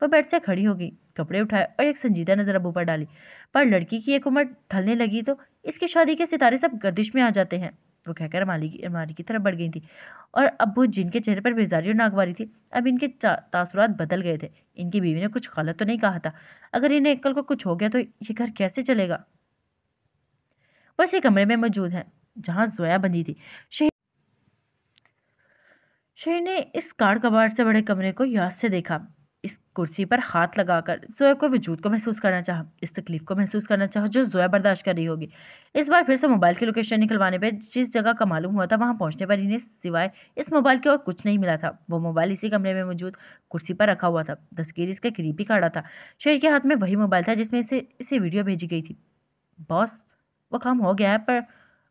वह बैठ से खड़ी हो गई कपड़े उठाए और एक संजीदा नज़र अबू ऊपर डाली पर लड़की की एक उम्र ढलने लगी तो इसकी शादी के सितारे सब गर्दिश में आ जाते हैं वो कहकर की अमारी की तरफ बढ़ गई थी और अबू जिन चेहरे पर बेजारी और नागवारी थी अब इनके तासुरात बदल गए थे इनकी बीवी ने कुछ गलत तो नहीं कहा था अगर इन्हें एकल को कुछ हो गया तो ये घर कैसे चलेगा वह इसी कमरे में मौजूद हैं जहाँ जोया बंदी थी शहीद ने इस कार कबाड़ से बड़े कमरे को याद से देखा कुर्सी पर हाथ लगाकर जोया को वजूद को महसूस करना चाहा इस तकलीफ को महसूस करना चाहा जो जोया बर्दाश्त कर रही होगी इस बार फिर से मोबाइल की लोकेशन निकलवाने पर जिस जगह का मालूम हुआ था वहाँ पहुँचने पर इन्हें सिवाय इस मोबाइल के और कुछ नहीं मिला था वो मोबाइल इसी कमरे में मौजूद कुर्सी पर रखा हुआ था तस्कीर इसके करीब ही खड़ा था शेर के हाथ में वही मोबाइल था जिसमें इसे इसे वीडियो भेजी गई थी बॉस वो काम हो गया है पर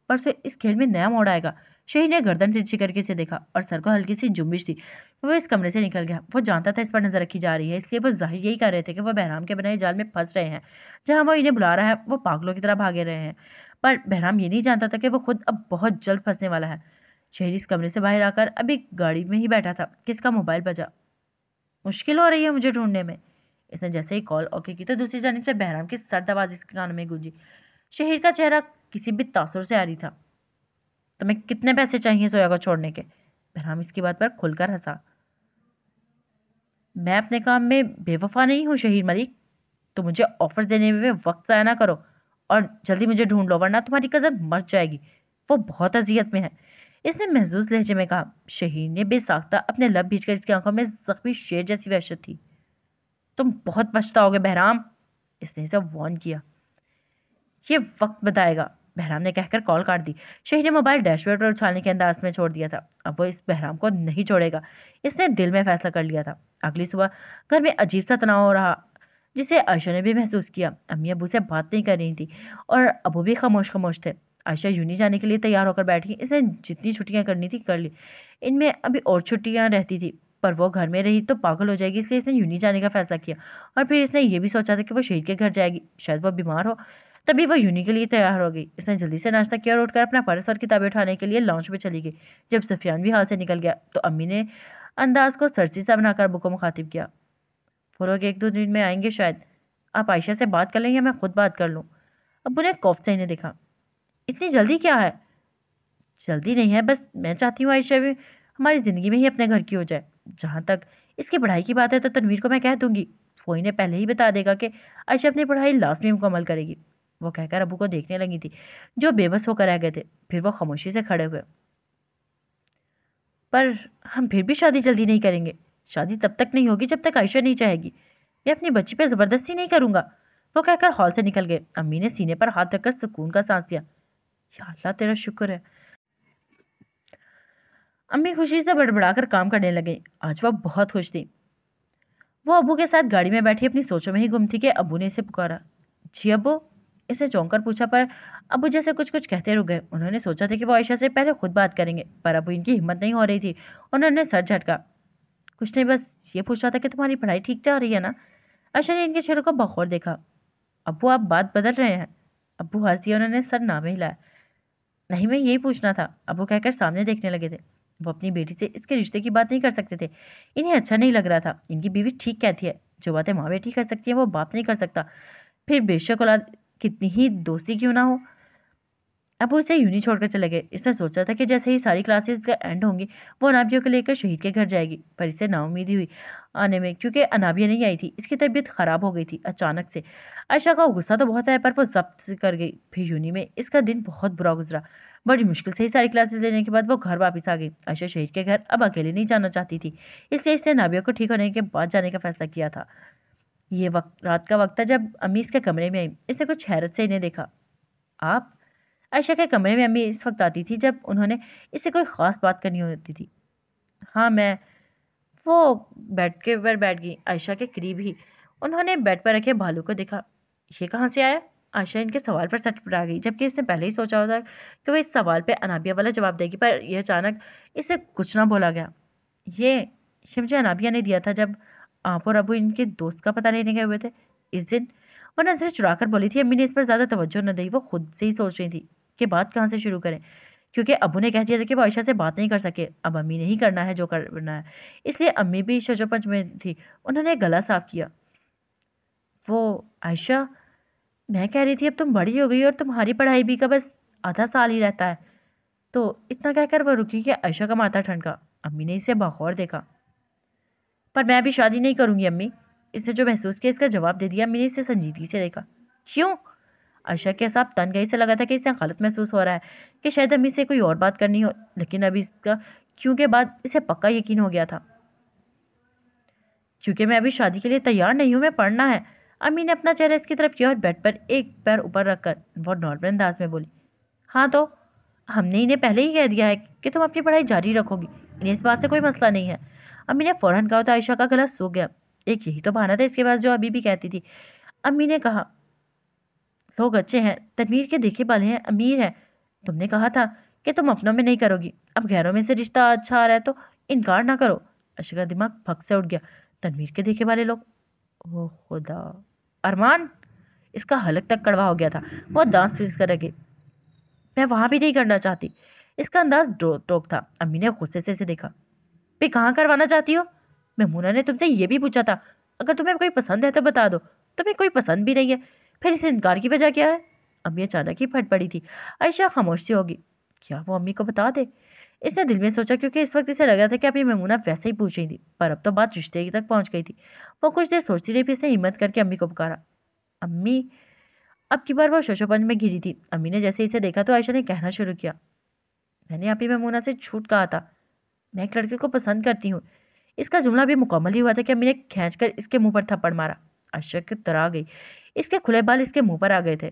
परसों इस खेल में नया मोड़ आएगा शहीद ने गर्दन से छिकर के इसे देखा और सर को हल्की सी जुम्बिश थी वह इस कमरे से निकल गया वो जानता था इस पर नजर रखी जा रही है इसलिए वो जाहिर यही कह रहे थे कि वह बहराम के बनाए जाल में फंस रहे हैं जहाँ वो इन्हें बुला रहा है वो पागलों की तरह भागे रहे हैं पर बहराम ये नहीं जानता था कि वो खुद अब बहुत जल्द फंसने वाला है शहरी इस कमरे से बाहर आकर अभी गाड़ी में ही बैठा था कि इसका मोबाइल बजा मुश्किल हो रही है मुझे ढूंढने में इसने जैसे ही कॉल ओके की तो दूसरी जानब से बहराम की सर्द आवाज़ इसके कानों में गूंजी शहर का चेहरा किसी भी तासुर से आ रही था तुम्हें तो कितने पैसे चाहिए सोया को छोड़ने के बहराम इसकी बात पर खुलकर हंसा मैं अपने काम में बेवफा नहीं हूँ शहीद मलिक तो मुझे ऑफर देने में वक्त ज़ाया ना करो और जल्दी मुझे ढूंढ लो वरना तुम्हारी कज़न मर जाएगी वो बहुत अजियत में है इसने महजूस लहजे में कहा शहीद ने बेसाख्ता अपने लब भीजकर इसकी आंखों में जख्मी शेर जैसी वहशत थी तुम बहुत पछताओगे बहराम इसने इसे वॉर्न किया ये वक्त बताएगा बहराम ने कहकर कॉल काट दी शही ने मोबाइल डैशबोर्ड पर उछालने के अंदाज में छोड़ दिया था अब वो इस बहराम को नहीं छोड़ेगा इसने दिल में फैसला कर लिया था अगली सुबह घर में अजीब सा तनाव हो रहा जिसे आयशा ने भी महसूस किया अम्मी अबू से बात नहीं कर रही थी और अबू भी खामोश खामोश थे आयशा यूनी जाने के लिए तैयार होकर बैठ गई इसने जितनी छुट्टियाँ करनी थी कर ली इनमें अभी और छुट्टियाँ रहती थी पर वो घर में रही तो पागल हो जाएगी इसलिए इसने यूनी जाने का फैसला किया और फिर इसने ये भी सोचा था कि वो शहीद के घर जाएगी शायद वो बीमार हो तभी वह यूनी के लिए तैयार हो गई इसने जल्दी से नाश्ता किया और उठकर अपना पर्स और किताबें उठाने के लिए लॉन्च में चली गई जब सफियान भी हाल से निकल गया तो अम्मी ने अंदाज को सरसी सा बनाकर अबू को मुखातिब किया वो एक दो दिन में आएंगे शायद आप आयशा से बात कर लें या मैं खुद बात कर लूँ अबू ने कौफ से इन्हें देखा इतनी जल्दी क्या है जल्दी नहीं है बस मैं चाहती हूँ आयशा भी हमारी ज़िंदगी में ही अपने घर की हो जाए जहाँ तक इसकी पढ़ाई की बात है तो तनवीर को मैं कह दूँगी वो इन्हें पहले ही बता देगा कि आयशा अपनी पढ़ाई लास्ट में मुकम्मल करेगी वो कहकर अबू को देखने लगी थी जो बेबस होकर रह गए थे फिर वो खामोशी से खड़े हुए पर हम फिर भी शादी जल्दी नहीं करेंगे शादी तब तक नहीं होगी जब तक आयशा नहीं चाहेगी मैं अपनी बच्ची पर ज़बरदस्ती नहीं करूँगा वो कहकर हॉल से निकल गए अम्मी ने सीने पर हाथ रखकर सुकून का सांस लिया अल्लाह तेरा शुक्र है अम्मी खुशी से बड़बड़ा कर काम करने लगे आज वह बहुत खुश थी वो अबू के साथ गाड़ी में बैठी अपनी सोचों में ही गुम थी कि अबू ने इसे पुकारा जी अबू इसे चौंक कर पूछा पर अबू जैसे कुछ कुछ कहते रुक गए उन्होंने सोचा था कि वो आयशा से पहले खुद बात करेंगे पर अब इनकी हिम्मत नहीं हो रही थी उन्होंने सर झटका कुछ नहीं बस ये पूछ रहा था कि तुम्हारी पढ़ाई ठीक जा रही है ना आयशा ने इनके चेहरे को बखौर देखा अबू आप बात बदल रहे हैं अबू हंस दिया उन्होंने सर नाम हिलाया नहीं मैं यही पूछना था अबू कहकर सामने देखने लगे थे वो अपनी बेटी से इसके रिश्ते की बात नहीं कर सकते थे इन्हें अच्छा नहीं लग रहा था इनकी बीवी ठीक कहती है जो बातें माँ बेटी कर सकती है वो बाप नहीं कर सकता फिर बेशक औलाद कितनी ही दोस्ती क्यों ना हो अब वो इसे यूनि छोड़कर चले गए इसने सोचा था कि जैसे ही सारी क्लासेस का एंड होंगी वो अनाभियों को लेकर शहीद के घर जाएगी पर इसे नाउमीदी हुई आने में क्योंकि अनाबिया नहीं आई थी इसकी तबीयत खराब हो गई थी अचानक से आयशा का गुस्सा तो बहुत आया पर वो जब्त कर गई फिर यूनी में इसका दिन बहुत बुरा गुजरा बड़ी मुश्किल से ही सारी क्लासेस लेने के बाद वो घर वापस आ गई आयशा शहीद के घर अब अकेले नहीं जाना चाहती थी इसलिए इसने नाबिया को ठीक होने के बाद जाने का फैसला किया था ये वक्त रात का वक्त था जब अम्मी इसके कमरे में आई इसने कुछ हैरत से इन्हें देखा आप आयशा के कमरे में अम्मी इस वक्त आती थी जब उन्होंने इससे कोई ख़ास बात करनी होती थी हाँ मैं वो बेड के पर बैठ गई आयशा के करीब ही उन्होंने बेड पर रखे भालू को देखा ये कहाँ से आया आयशा इनके सवाल पर सच पड़ा गई जबकि इसने पहले ही सोचा होता कि वह इस सवाल पर अनाबिया वाला जवाब देगी पर यह अचानक इसे कुछ ना बोला गया ये मुझे अनाबिया ने दिया था जब आप और अबू इनके दोस्त का पता लेने गए हुए थे इस दिन वो नजरे चुरा कर बोली थी अम्मी ने इस पर ज़्यादा तवज्जो न दी वो खुद से ही सोच रही थी कि बात कहाँ से शुरू करें क्योंकि अबू ने कह दिया था कि वो आयशा से बात नहीं कर सके अब अम्मी ने ही करना है जो करना है इसलिए अम्मी भी शजोपंच में थी उन्होंने गला साफ किया वो आयशा मैं कह रही थी अब तुम बड़ी हो गई और तुम्हारी पढ़ाई भी का बस आधा साल ही रहता है तो इतना कहकर वह रुकी कि आयशा का माथा का अम्मी ने इसे बखौर देखा पर मैं अभी शादी नहीं करूँगी अम्मी इसने जो महसूस किया इसका जवाब दे दिया मैंने इसे संजीदगी से देखा क्यों अर्शा के साहब तन गई से लगा था कि इसे गलत महसूस हो रहा है कि शायद अम्मी से कोई और बात करनी हो लेकिन अभी इसका क्योंकि बाद इसे पक्का यकीन हो गया था क्योंकि मैं अभी शादी के लिए तैयार नहीं हूँ मैं पढ़ना है अम्मी ने अपना चेहरा इसकी तरफ किया और बेड पर एक पैर ऊपर रखकर बहुत नॉर्मल अंदाज में बोली हाँ तो हमने इन्हें पहले ही कह दिया है कि तुम अपनी पढ़ाई जारी रखोगी इन्हें इस बात से कोई मसला नहीं है अम्मी ने फ़ौरन कहा तो आयशा का गला सूख गया एक यही तो बहाना था इसके पास जो अभी भी कहती थी अम्मी ने कहा लोग अच्छे हैं तनवीर के देखे वाले हैं अमीर हैं तुमने कहा था कि तुम अपनों में नहीं करोगी अब घरों में से रिश्ता अच्छा आ रहा है तो इनकार ना करो अशा का दिमाग फक से उठ गया तनवीर के देखे वाले लोग ओ खुदा अरमान इसका हलक तक कड़वा हो गया था वो दांत फिर कर लगे मैं वहाँ भी नहीं करना चाहती इसका अंदाज टोक था अम्मी ने गुस्से से इसे देखा पे कहाँ करवाना चाहती हो मेमूना ने तुमसे ये भी पूछा था अगर तुम्हें कोई पसंद है तो बता दो तुम्हें कोई पसंद भी नहीं है फिर इस इनकार की वजह क्या है अम्मी अचानक ही फट पड़ी थी आयशा खामोश सी होगी क्या वो अम्मी को बता दे इसने दिल में सोचा क्योंकि इस वक्त इसे लगा था कि अपनी मेमूना वैसे ही पूछ रही थी पर अब तो बात रिश्ते तक पहुंच गई थी वो कुछ देर सोचती रही फिर इसने हिम्मत करके अम्मी को पुकारा अम्मी अब की बार वो शोशोपंज में घिरी थी अम्मी ने जैसे इसे देखा तो आयशा ने कहना शुरू किया मैंने अपनी मेमूना से छूट कहा था मैं एक लड़के को पसंद करती हूँ इसका जुमला भी मुकम्मल ही हुआ था कि मैंने खींच कर इसके मुंह पर थप्पड़ मारा आश्चर्य तरा गई इसके खुले बाल इसके मुंह पर आ गए थे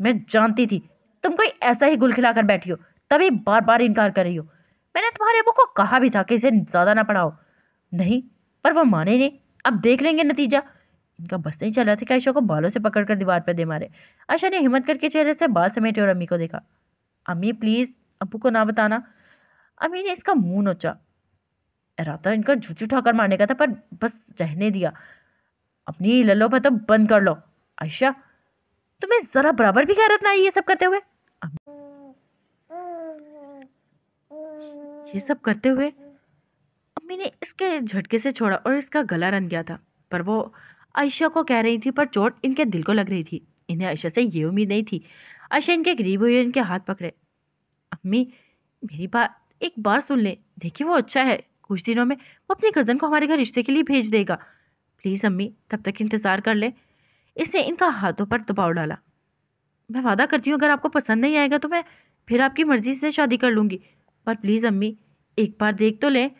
मैं जानती थी तुम कोई ऐसा ही गुल खिलाकर बैठी हो तभी बार बार इनकार कर रही हो मैंने तुम्हारे अबू को कहा भी था कि इसे ज़्यादा ना पढ़ाओ नहीं पर वह माने नहीं अब देख लेंगे नतीजा इनका बस नहीं चला था कि आयशा को बालों से पकड़कर दीवार पर दे मारे आयशा ने हिम्मत करके चेहरे से बाल समेटे और अम्मी को देखा अम्मी प्लीज़ अबू को ना बताना अमीर ने इसका मुंह नोचा इरादा इनका झुझू ठाकर मारने का था पर बस रहने दिया अपनी ललो पर तो बंद कर लो आयशा तुम्हें ज़रा बराबर भी गैरत ना आई ये सब करते हुए ये सब करते हुए अम्मी ने इसके झटके से छोड़ा और इसका गला रन गया था पर वो आयशा को कह रही थी पर चोट इनके दिल को लग रही थी इन्हें आयशा से ये उम्मीद नहीं थी आयशा इनके गरीब हुई इनके हाथ पकड़े अम्मी मेरी बात एक बार सुन ले देखिए वो अच्छा है कुछ दिनों में वो अपनी कज़न को हमारे घर रिश्ते के लिए भेज देगा प्लीज़ अम्मी तब तक इंतज़ार कर ले इसने इनका हाथों पर दबाव डाला मैं वादा करती हूँ अगर आपको पसंद नहीं आएगा तो मैं फिर आपकी मर्ज़ी से शादी कर लूँगी पर प्लीज़ अम्मी एक बार देख तो लें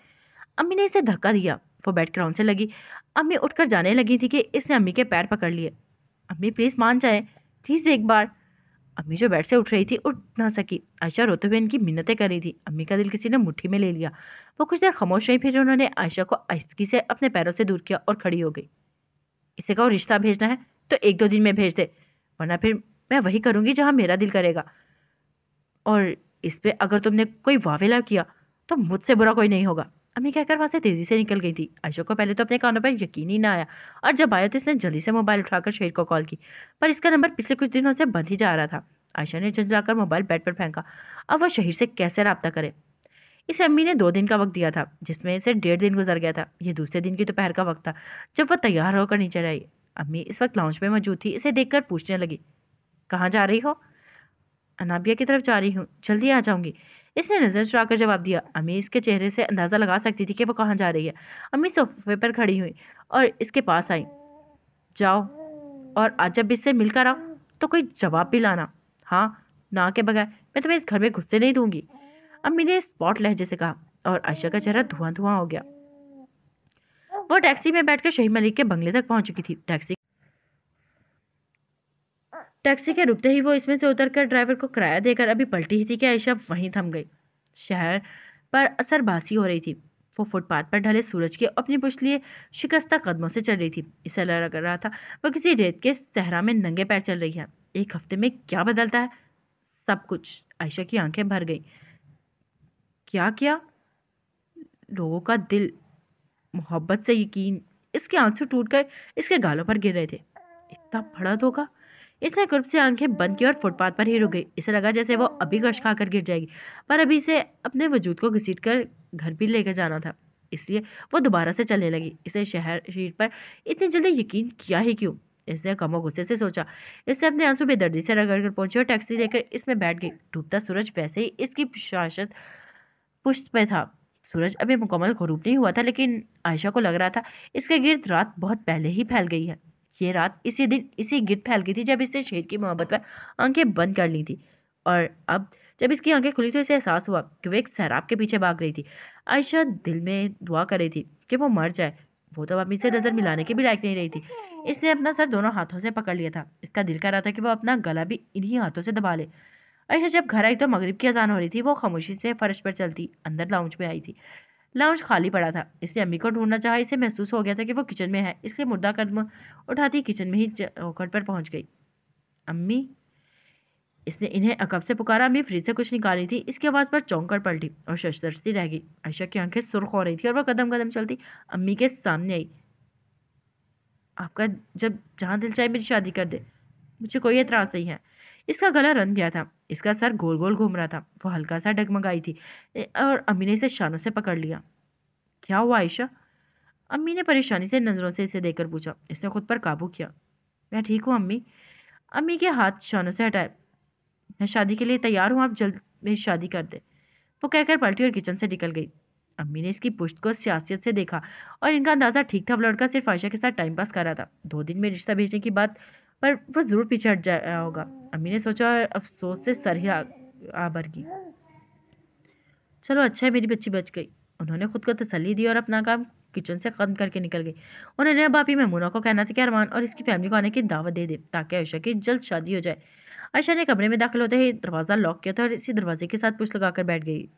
अम्मी ने इसे धक्का दिया वो बेड ग्राउंड से लगी अम्मी उठकर जाने लगी थी कि इसने अम्मी के पैर पकड़ लिए अम्मी प्लीज़ मान जाए प्लीज़ एक बार अम्मी जो बेड से उठ रही थी उठ ना सकी आयशा रोते हुए इनकी मिन्नतें कर रही थी अम्मी का दिल किसी ने मुट्ठी में ले लिया वो कुछ देर खामोश रही फिर उन्होंने आयशा को आहिस्की से अपने पैरों से दूर किया और खड़ी हो गई इसे कहो रिश्ता भेजना है तो एक दो दिन में भेज दे वरना फिर मैं वही करूँगी जहाँ मेरा दिल करेगा और इस पर अगर तुमने कोई वावेला किया तो मुझसे बुरा कोई नहीं होगा अम्मी कहकर वहाँ से तेज़ी से निकल गई थी अशोक को पहले तो अपने कानों पर यकीन ही ना आया और जब आया तो इसने जल्दी से मोबाइल उठाकर शेर को कॉल की पर इसका नंबर पिछले कुछ दिनों से बंद ही जा रहा था आयशा ने झंझलाकर मोबाइल बेड पर फेंका अब वह शहीर से कैसे रबता करे इस अम्मी ने दो दिन का वक्त दिया था जिसमें इसे डेढ़ दिन गुजर गया था यह दूसरे दिन की दोपहर का वक्त था जब वह तैयार होकर नीचे आई अम्मी इस वक्त लाउंज में मौजूद थी इसे देखकर पूछने लगी कहाँ जा रही हो अनाबिया की तरफ जा रही हूँ जल्दी आ जाऊँगी इसने नज़र चुराकर जवाब दिया अम्मी इसके चेहरे से अंदाज़ा लगा सकती थी कि वो कहाँ जा रही है अम्मी सोफे पर खड़ी हुई और इसके पास आई जाओ और आज जब इससे मिलकर आओ तो कोई जवाब भी लाना हाँ ना के बगैर मैं तुम्हें इस घर में घुसने नहीं दूंगी अम्मी ने स्पॉट लहजे से कहा और आयशा का चेहरा धुआं धुआं हो गया वो टैक्सी में बैठकर शहीद मलिक के बंगले तक पहुंच चुकी थी टैक्सी टैक्सी के रुकते ही वो इसमें से उतरकर ड्राइवर को किराया देकर अभी पलटी ही थी कि आयशा वहीं थम गई शहर पर असर बासी हो रही थी वो फुटपाथ पर ढले सूरज के अपनी पुछ लिए शिकस्ता कदमों से चल रही थी इसे लग रहा था वो किसी रेत के सहरा में नंगे पैर चल रही है एक हफ्ते में क्या बदलता है सब कुछ आयशा की आंखें भर गई क्या क्या लोगों का दिल मोहब्बत से यकीन इसके आंसू टूट कर इसके गालों पर गिर रहे थे इतना बड़ा धोखा इसने कुर्ब से आंखें बंद की और फुटपाथ पर ही रुक गई इसे लगा जैसे वो अभी गश खाकर गिर जाएगी पर अभी इसे अपने वजूद को घसीट कर घर भी लेकर जाना था इसलिए वो दोबारा से चलने लगी इसे शहर शरीर पर इतनी जल्दी यकीन किया ही क्यों इसने कमो गुस्से से सोचा इसने अपने आंसू बेदर्दी से रगड़ कर पहुंची और टैक्सी लेकर इसमें बैठ गई डूबता सूरज वैसे ही इसकी शासत पुष्ट में था सूरज अभी मुकम्मल गरूब नहीं हुआ था लेकिन आयशा को लग रहा था इसके गिर्द रात बहुत पहले ही फैल गई है ये रात इसी दिन इसी गिर फैल गई थी जब इसने शेर की मोहब्बत पर आंखें बंद कर ली थी और अब जब इसकी आंखें खुली तो इसे एहसास हुआ कि वह एक सैराब के पीछे भाग रही थी आयशा दिल में दुआ कर रही थी कि वो मर जाए वो तो अपनी से नज़र मिलाने के भी लायक नहीं रही थी इसने अपना सर दोनों हाथों से पकड़ लिया था इसका दिल कर रहा था कि वो अपना गला भी इन्हीं हाथों से दबा ले आयशा जब घर आई तो मगरिब की अजान हो रही थी वो खामोशी से फर्श पर चलती अंदर लाउंज में आई थी लाउंज खाली पड़ा था इसलिए अम्मी को ढूंढना चाहा इसे महसूस हो गया था कि वो किचन में है इसलिए मुर्दा कदम उठाती किचन में ही चौखट पर पहुंच गई अम्मी इसने इन्हें अकब से पुकारा अम्मी फ्रिज से कुछ निकाली थी इसकी आवाज़ पर चौंक कर पलटी और शशदर्शती रह गई आयशा की आंखें सुर्ख हो रही थी और वह कदम कदम चलती अम्मी के सामने आई आपका जब जहाँ दिल चाहे मेरी शादी कर दे मुझे कोई एतराज़ नहीं है इसका गला रन गया था इसका सर गोल गोल घूम रहा था वो हल्का सा डगमगाई थी और अम्मी ने इसे शानों से पकड़ लिया क्या हुआ आयशा अम्मी ने परेशानी से नज़रों से इसे देखकर पूछा इसने खुद पर काबू किया मैं ठीक हूँ अम्मी अम्मी के हाथ शानों से हटाए मैं शादी के लिए तैयार हूँ आप जल्द मेरी शादी कर दे वो कहकर पलटी और किचन से निकल गई अम्मी ने इसकी पुश्त को सियासियत से देखा और इनका अंदाज़ा ठीक था लड़का सिर्फ आयशा के साथ टाइम पास कर रहा था दो दिन में रिश्ता भेजने की बात पर वो ज़रूर पीछे हट जाया होगा अम्मी ने सोचा और अफसोस से सर ही आ, की चलो अच्छा है मेरी बच्ची बच गई उन्होंने खुद को तसली दी और अपना काम किचन से ख़त्म करके निकल गई उन्होंने अब बापी ही मेमूना को कहना था कि अरमान और इसकी फैमिली को आने की दावत दे दे ताकि आयशा की जल्द शादी हो जाए आयशा ने कमरे में दाखिल होते ही दरवाज़ा लॉक किया था और इसी दरवाजे के साथ पुछ लगाकर बैठ गई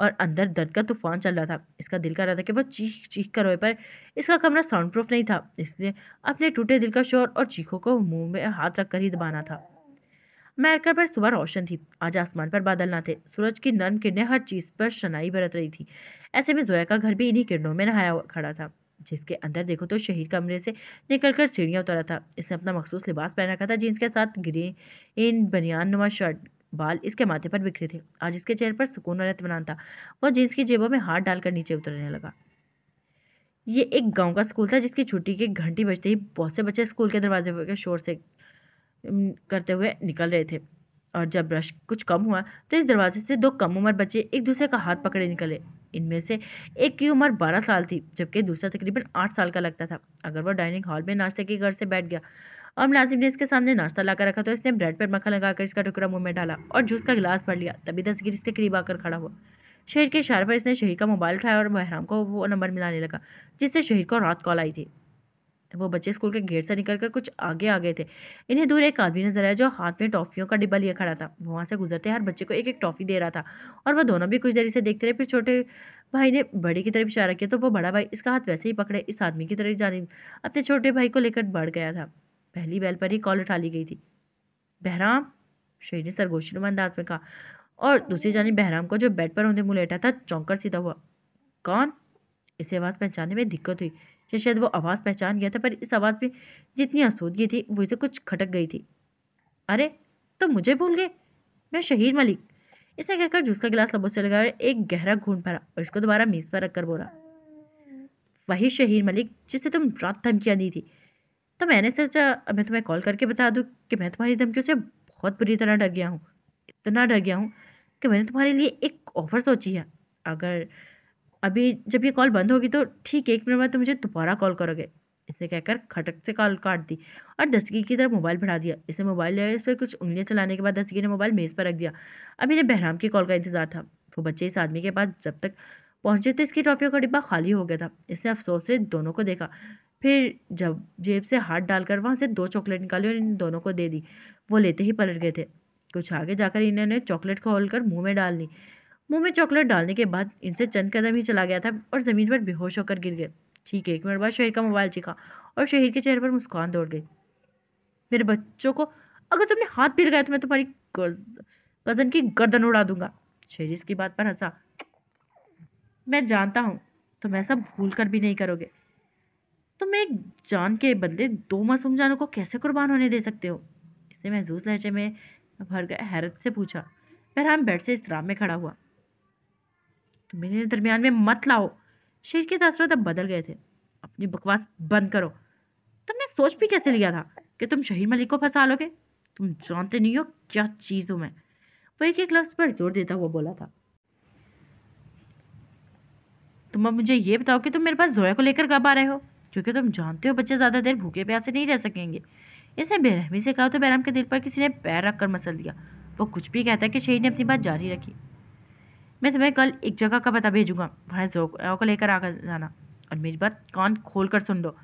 और अंदर दर्द का तूफान चल रहा था इसका दिल कर रहा था कि वह चीख चीख कर रोए पर इसका कमरा साउंड प्रूफ नहीं था इसलिए अपने टूटे दिल का शोर और चीखों को मुंह में हाथ रखकर ही दबाना था अमेरिका पर सुबह रोशन थी आज आसमान पर बादल ना थे सूरज की नर्म किरणें हर चीज़ पर शनाई बरत रही थी ऐसे में जोया का घर भी इन्हीं किरणों में नहाया खड़ा था जिसके अंदर देखो तो शहीद कमरे से निकलकर सीढ़ियां उतरा था इसने अपना मखसूस लिबास पहन रखा था जींस के साथ ग्रीन बनियान नुमा शर्ट बाल इसके माथे पर बिखरे थे आज इसके चेहरे पर सुकून और इतमान था वह जींस की जेबों में हाथ डालकर नीचे उतरने लगा ये एक गांव का स्कूल था जिसकी छुट्टी की घंटी बजते ही बहुत से बच्चे स्कूल के दरवाजे के शोर से करते हुए निकल रहे थे और जब रश कुछ कम हुआ तो इस दरवाजे से दो कम उम्र बच्चे एक दूसरे का हाथ पकड़े निकले इनमें से एक की उम्र बारह साल थी जबकि दूसरा तकरीबन आठ साल का लगता था अगर वह डाइनिंग हॉल में नाश्ते के घर से बैठ गया और मुलाजिम ने इसके सामने नाश्ता लाकर रखा तो इसने ब्रेड पर मक्खन लगाकर इसका टुकड़ा मुंह में डाला और जूस का गिलास भर लिया तभी तस्वीर इसके करीब आकर खड़ा हुआ शहर के इशारे पर इसने शहीद का मोबाइल उठाया और बहराम को वो नंबर मिलाने लगा जिससे शहीद को रात कॉल आई थी वो बच्चे स्कूल के गेट से निकलकर कुछ आगे आ गए थे इन्हें दूर एक आदमी नजर आया जो हाथ में टॉफियों का डिब्बा लिए खड़ा था वहाँ से गुजरते हर बच्चे को एक एक टॉफी दे रहा था और वह दोनों भी कुछ देरी से देखते रहे फिर छोटे भाई ने बड़े की तरफ इशारा किया तो वो बड़ा भाई इसका हाथ वैसे ही पकड़े इस आदमी की तरफ जाने अपने छोटे भाई को लेकर बढ़ गया था पहली बैल पर ही कॉल उठा ली गई थी बहराम शेर ने सरगोशी अंदाज में कहा और दूसरी जानी बहराम को जो बेड पर उन्हें मुँह लेटा था चौंकर सीधा हुआ कौन इसे आवाज़ पहचानने में दिक्कत हुई शायद शायद वो आवाज़ पहचान गया था पर इस आवाज़ में जितनी आसूदगी थी वो इसे कुछ खटक गई थी अरे तो मुझे भूल गए मैं शहीद मलिक इसे कहकर जूस का गिलास लबों से लगाया और एक गहरा घूंट भरा और इसको दोबारा मेज़ पर रखकर बोला वही शहीद मलिक जिसे तुम रात धमकियाँ दी थी तो मैंने सोचा मैं तुम्हें कॉल करके बता दूँ कि मैं तुम्हारी धमकी से बहुत बुरी तरह डर गया हूँ इतना डर गया हूँ कि मैंने तुम्हारे लिए एक ऑफ़र सोची है अगर अभी जब ये कॉल बंद होगी तो ठीक एक मिनट बाद तुम मुझे दोबारा कॉल करोगे इसे कहकर खटक से कॉल काट दी और दसगी की तरफ मोबाइल बढ़ा दिया इसे मोबाइल लिया इस पर कुछ उंगलियां चलाने के बाद दसगी ने मोबाइल मेज़ पर रख दिया अब इन्हें बहराम की कॉल का इंतजार था वो बच्चे इस आदमी के पास जब तक पहुंचे तो इसकी ट्रॉफियों का डिब्बा खाली हो गया था इसने अफसोस से दोनों को देखा फिर जब जेब से हाथ डालकर वहाँ से दो चॉकलेट निकाली और इन दोनों को दे दी वो लेते ही पलट गए थे कुछ आगे जाकर इन्होंने चॉकलेट खोल कर मुँह में डाल ली मुंह में चॉकलेट डालने के बाद इनसे चंद कदम ही चला गया था और ज़मीन पर बेहोश होकर गिर गए ठीक है एक मिनट बाद शहर का मोबाइल चिखा और शहर के चेहरे पर मुस्कान दौड़ गई मेरे बच्चों को अगर तुमने हाथ भी लगाया तो मैं तुम्हारी कज़न की गर्दन उड़ा दूंगा शहर इसकी बात पर हंसा मैं जानता हूँ तुम ऐसा भूल कर भी नहीं करोगे तुम तो एक जान के बदले दो मासूम जानों को कैसे कुर्बान होने दे सकते हो इसने महसूस लहजे में भर गए हैरत से पूछा बहराम बेड से इस में खड़ा हुआ तुम मेरे दरमियान में मत लाओ शेर के तासरत अब बदल गए थे अपनी बकवास बंद करो तुमने सोच भी कैसे लिया था कि तुम शहीद मलिक को फंसा लोगे तुम जानते नहीं हो क्या चीज़ हूँ मैं वो एक एक लफ्ज़ पर जोर देता हुआ बोला था तुम अब मुझे ये बताओ कि तुम मेरे पास जोया को लेकर कब आ रहे हो क्योंकि तुम जानते हो बच्चे ज़्यादा देर भूखे प्यासे नहीं रह सकेंगे इसने बेरहमी से कहा तो बैराम के दिल पर किसी ने पैर रख कर मसल दिया वो कुछ भी कहता है कि शहीद ने अपनी बात जारी रखी मैं तुम्हें कल एक जगह का पता भेजूंगा वहाँ जोको लेकर आकर जाना और मेरी बात कान खोल कर सुन लो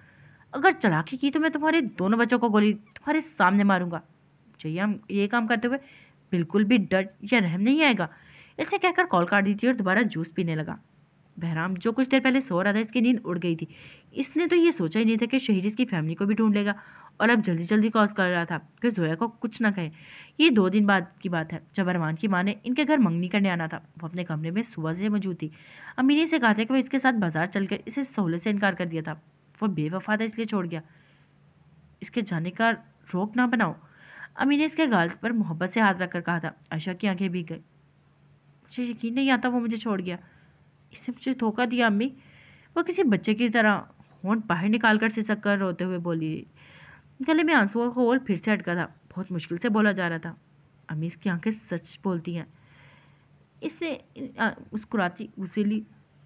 अगर चलाकी की तो मैं तुम्हारे दोनों बच्चों को गोली तुम्हारे सामने मारूंगा चाहिए हम ये काम करते हुए बिल्कुल भी डर या रहम नहीं आएगा इसने कहकर कॉल काट दी थी और दोबारा जूस पीने लगा बहराम जो कुछ देर पहले सो रहा था इसकी नींद उड़ गई थी इसने तो ये सोचा ही नहीं था कि शहीद इसकी फैमिली को भी ढूंढ लेगा और अब जल्दी जल्दी कॉल कर रहा था कि जोया को कुछ ना कहे ये दो दिन बाद की बात है जब अरमान की माँ ने इनके घर मंगनी करने आना था वो अपने कमरे में सुबह से मौजूद थी अमीनी इसे कहा था कि वो इसके साथ बाजार चलकर इसे सहूलत से इनकार कर दिया था वो बेवफा था इसलिए छोड़ गया इसके जाने का रोक ना बनाओ अम्मी ने इसके गाल पर मोहब्बत से हाथ रखकर कहा था आशा की आंखें भीग गई मुझे यकीन नहीं आता वो मुझे छोड़ गया इसने मुझे धोखा दिया अम्मी वह किसी बच्चे की तरह होंठ बाहर निकाल कर सिसक कर रोते हुए बोली गले में आंसुओं का होल फिर से अटका था बहुत मुश्किल से बोला जा रहा था अम्मी इसकी आंखें सच बोलती हैं इसने मुस्कुराती ली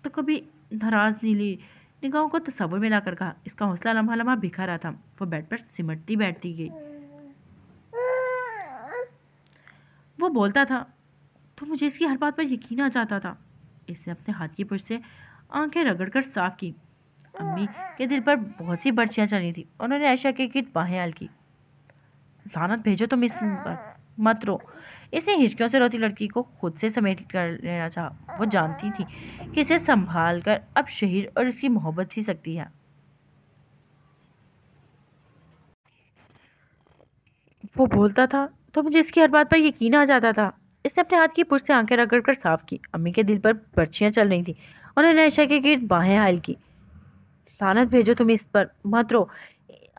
तो कभी नाराज ली निगाहों को तस्वुर में लाकर कहा इसका हौसला लम्हा लम्हा भिखा रहा था वो बेड पर सिमटती बैठती गई वो बोलता था तो मुझे इसकी हर बात पर यकीन आ जाता था इसने अपने हाथ की पुर से आंखें रगड़कर साफ की अम्मी के दिल पर बहुत सी बर्चियाँ चली थी उन्होंने ऐशा के गिट बाहें हल की जानत भेजो तुम इस पर मत रो इसने हिचकियों से रोती लड़की को खुद से समेट कर लेना चाहा वो जानती थी कि इसे संभाल कर अब शहीर और इसकी मोहब्बत ही सकती है वो बोलता था तो मुझे इसकी हर बात पर यकीन आ जाता था इसने अपने हाथ की पुर से आंखें रगड़ कर साफ की अम्मी के दिल पर पर्चियाँ चल रही थी उन्होंने आयशा के गिर बाहें हायल की लानत भेजो तुम इस पर मत रो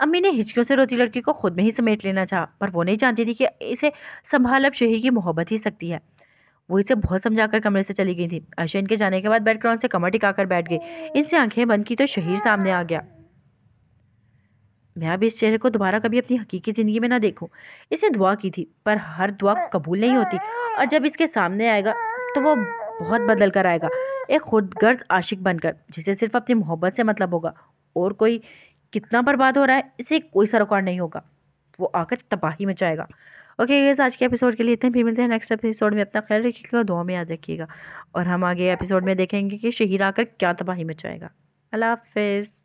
अम्मी ने हिचकियों से रोती लड़की को खुद में ही समेट लेना चाहा पर वो नहीं जानती थी कि इसे संभाल अब शही की मोहब्बत ही सकती है वो इसे बहुत समझाकर कमरे से चली गई थी आयशा इनके जाने के बाद बेडग्राउंड से कमर टिकाकर बैठ गई इनसे आंखें बंद की तो शहीर सामने आ गया मैं अब इस चेहरे को दोबारा कभी अपनी हकीकी ज़िंदगी में ना देखूं इसने दुआ की थी पर हर दुआ कबूल नहीं होती और जब इसके सामने आएगा तो वो बहुत बदल कर आएगा एक खुदगर्ज आशिक बनकर जिसे सिर्फ अपनी मोहब्बत से मतलब होगा और कोई कितना बर्बाद हो रहा है इसे कोई सरोकार नहीं होगा वो आकर तबाही में जाएगा ओके गैस आज के एपिसोड के लिए इतने भी मिलते हैं नेक्स्ट एपिसोड में अपना ख्याल रखिएगा दुआ में याद रखिएगा और हम आगे एपिसोड में देखेंगे कि शहीर आकर क्या तबाही मचाएगा अल्लाह हाफिज़